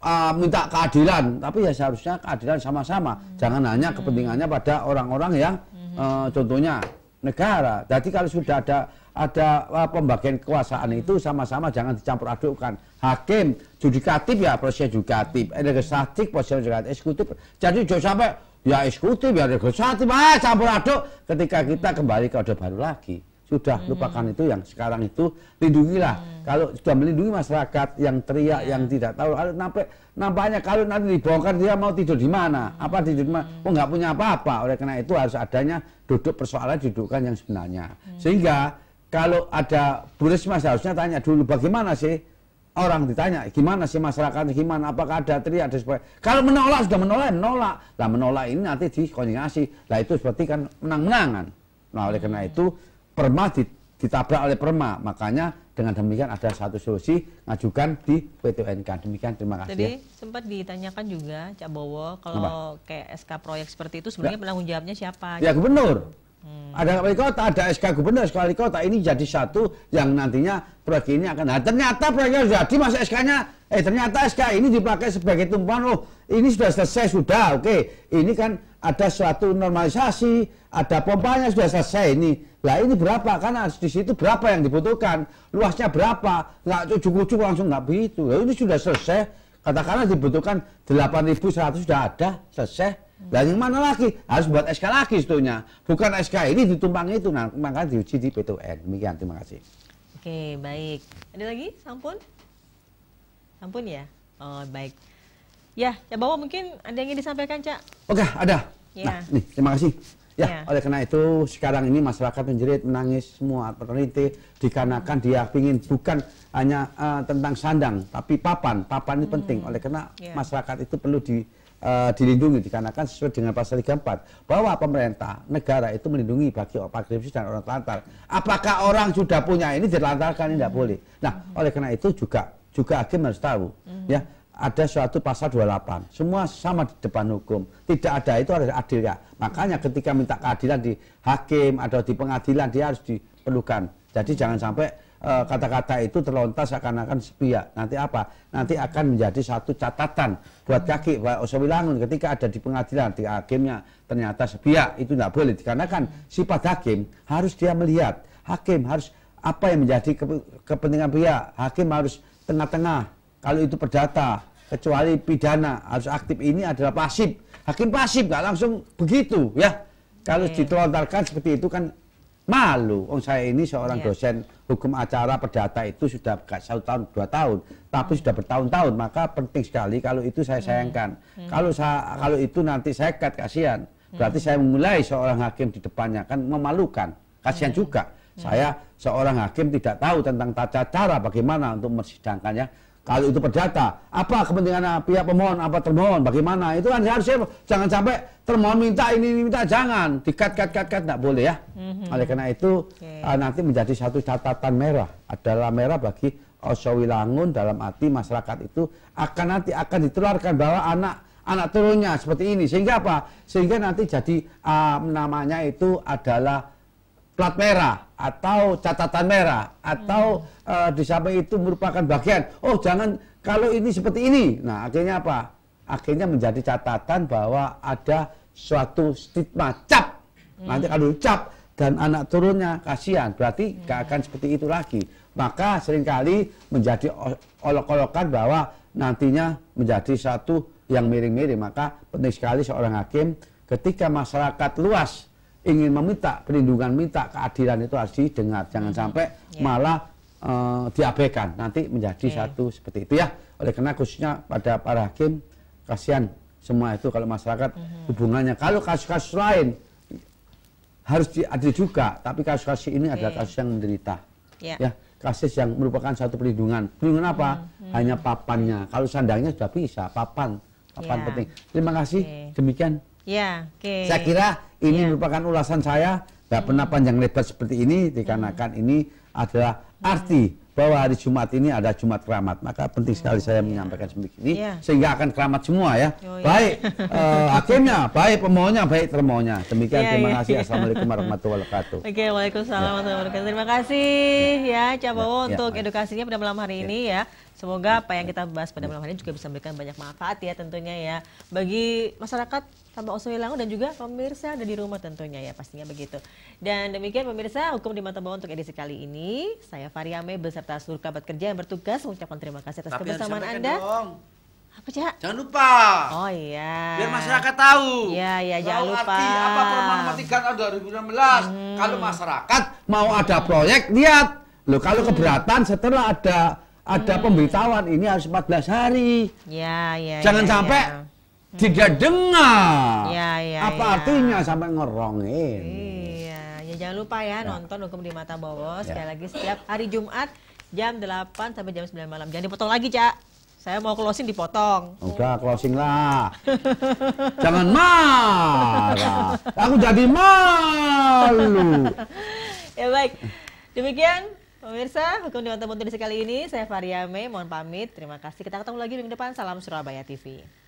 uh, minta keadilan. Tapi ya seharusnya keadilan sama-sama. Hmm. Jangan hanya kepentingannya pada orang-orang yang hmm. uh, contohnya negara. Jadi kalau sudah ada ada uh, pembagian kekuasaan itu sama-sama jangan dicampur adukkan. Hakim, judikatif ya proses judikatif, legislatif proses judikatif, eksekutif. Jadi jangan sampai ya eksekutif, biar legislatif, ah, campur aduk. Ketika kita kembali ke order Baru lagi, sudah hmm. lupakan itu yang sekarang itu lindungilah hmm. kalau sudah melindungi masyarakat yang teriak hmm. yang tidak tahu nampak nampaknya kalau nanti dibongkar dia mau tidur di mana hmm. apa tidur di mana hmm. oh nggak punya apa-apa oleh karena itu harus adanya duduk persoalan dudukan yang sebenarnya hmm. sehingga kalau ada Bu Risma seharusnya tanya dulu bagaimana sih orang ditanya gimana sih masyarakat gimana apakah ada teriak ada sebagainya kalau menolak sudah menolak menolak lah menolak ini nanti dikonjungasi lah itu seperti kan menang-menangan nah oleh karena itu perma ditabrak oleh perma makanya dengan demikian ada satu solusi ngajukan di PTUNK demikian terima kasih jadi ya.
sempat ditanyakan juga Cak Bowo kalau Apa? kayak SK proyek seperti itu sebenarnya penanggung jawabnya siapa ya gitu.
gubernur Hmm. Ada wali kota, ada SK gubernur, SK wali kota ini jadi satu yang nantinya proyek ini akan. Nah, ternyata proyeknya sudah jadi, masa SK-nya, eh ternyata SK ini dipakai sebagai tumpuan. Oh, ini sudah selesai sudah, oke. Okay. Ini kan ada suatu normalisasi, ada pompanya sudah selesai ini. Lah ini berapa? kan di situ berapa yang dibutuhkan, luasnya berapa? Nggak cukup cukup langsung nggak begitu. ini sudah selesai. Katakanlah dibutuhkan 8.100 sudah ada, selesai dan yang mana lagi? Harus buat SK lagi sebetulnya. Bukan SK ini ditumpang itu. Nah, maka diuji di p Demikian, terima kasih.
Oke, baik. Ada lagi? Sampun? Sampun ya? Oh, baik. Ya, ya bawa mungkin ada yang ingin disampaikan, Cak. Oke,
ada. Ya. Nah, nih, terima kasih. Ya, ya, oleh karena itu sekarang ini masyarakat menjerit, menangis semua peneliti dikarenakan dia ingin bukan hanya uh, tentang sandang, tapi papan. Papan ini hmm. penting. Oleh karena ya. masyarakat itu perlu di uh, dilindungi dikarenakan sesuai dengan pasal 34 bahwa pemerintah negara itu melindungi bagi orang krisis dan orang terlantar Apakah orang sudah punya ini dilantarkan ini tidak hmm. boleh. Nah, oleh karena itu juga juga hakim harus tahu hmm. ya ada suatu pasal 28. Semua sama di depan hukum. Tidak ada itu harus adil ya. Makanya ketika minta keadilan di hakim atau di pengadilan dia harus diperlukan. Jadi jangan sampai Eh, kata-kata itu terlontas seakan-akan sepiak. Nanti apa? Nanti akan menjadi satu catatan buat kaki Pak Osowilangun ketika ada di pengadilan, di hakimnya ternyata sepiak itu tidak boleh dikarenakan sifat hakim harus dia melihat hakim harus apa yang menjadi ke, kepentingan pihak hakim harus tengah-tengah kalau itu perdata kecuali pidana harus aktif ini adalah pasif hakim pasif nggak langsung begitu ya kalau okay. ditelontarkan seperti itu kan Malu, oh saya ini seorang yeah. dosen hukum acara perdata itu sudah satu tahun dua tahun, tapi hmm. sudah bertahun-tahun maka penting sekali kalau itu saya hmm. sayangkan. Hmm. Kalau saya kalau itu nanti saya kat kasihan, hmm. berarti hmm. saya memulai seorang hakim di depannya kan memalukan, kasihan hmm. juga. Hmm. Saya seorang hakim tidak tahu tentang tata cara bagaimana untuk mensidangkannya kalau itu perdata, apa kepentingan ah, pihak pemohon, apa termohon, bagaimana? Itu kan harusnya jangan sampai termohon minta ini, ini minta jangan, dikat kat kat kat tidak boleh ya.
Mm-hmm. Oleh karena
itu okay. uh, nanti menjadi satu catatan merah adalah merah bagi Osowilangun dalam arti masyarakat itu akan nanti akan ditularkan bahwa anak anak turunnya seperti ini sehingga apa? Sehingga nanti jadi uh, namanya itu adalah plat merah atau catatan merah atau hmm. uh, di samping itu merupakan bagian oh jangan kalau ini seperti ini nah akhirnya apa akhirnya menjadi catatan bahwa ada suatu stigma cap hmm. nanti kalau cap dan anak turunnya kasihan berarti hmm. gak akan seperti itu lagi maka seringkali menjadi olok-olokan bahwa nantinya menjadi satu yang miring-miring maka penting sekali seorang hakim ketika masyarakat luas ingin meminta perlindungan, minta keadilan itu harus didengar. Jangan hmm. sampai yeah. malah uh, diabaikan. Nanti menjadi okay. satu seperti itu ya. Oleh karena khususnya pada para hakim kasihan semua itu kalau masyarakat hmm. hubungannya. Kalau kasus-kasus lain harus diadil juga, tapi kasus-kasus ini okay. adalah kasus yang menderita. Yeah. Ya, kasus yang merupakan satu perlindungan. Perlindungan apa? Hmm. hmm. Hanya papannya. Kalau sandangnya sudah bisa, papan. Papan ya. penting. Terima kasih. Okay. Demikian
Ya, oke. Okay. Saya kira
ini ya. merupakan ulasan saya Tidak hmm. pernah panjang lebar seperti ini dikarenakan hmm. ini adalah hmm. arti bahwa hari Jumat ini ada Jumat keramat maka penting sekali saya hmm. menyampaikan seperti ini ya. sehingga akan keramat semua ya oh, iya. baik uh, eh, akhirnya, baik pemohonnya baik termohonnya demikian ya, terima ya. kasih ya. assalamualaikum warahmatullahi wabarakatuh
oke waalaikumsalam ya. warahmatullahi wabarakatuh terima kasih ya, ya Cabowo ya, untuk ya. edukasinya pada malam hari ya. ini ya Semoga apa yang kita bahas pada malam hari ini juga bisa memberikan banyak manfaat ya tentunya ya bagi masyarakat tambah Osowi Langu dan juga pemirsa ada di rumah tentunya ya pastinya begitu. Dan demikian pemirsa hukum di mata bawah untuk edisi kali ini. Saya Fariame beserta seluruh kabar kerja yang bertugas mengucapkan terima kasih atas kebersamaan Anda. Dong. Apa cak? Jangan lupa. Oh iya. Biar masyarakat
tahu. Iya iya jangan lupa. Arti apa permohonan 2016. Hmm. Kalau masyarakat mau ada proyek lihat. Loh kalau keberatan setelah ada ada hmm. pemberitahuan ini harus 14 hari.
Ya, ya, ya. Jangan ya, sampai ya.
tidak dengar. Ya, ya, Apa ya. artinya sampai ngerongin?
Iya, ya jangan lupa ya, ya. nonton hukum di mata Bowo ya. sekali lagi setiap hari Jumat jam 8 sampai jam 9 malam. Jangan dipotong lagi, Cak. Saya mau closing dipotong.
Udah closing lah. Jangan marah. Aku jadi malu.
ya baik. Demikian Pemirsa, hukum di mata kali ini, saya Faria Mei, mohon pamit. Terima kasih. Kita ketemu lagi minggu depan. Salam Surabaya TV.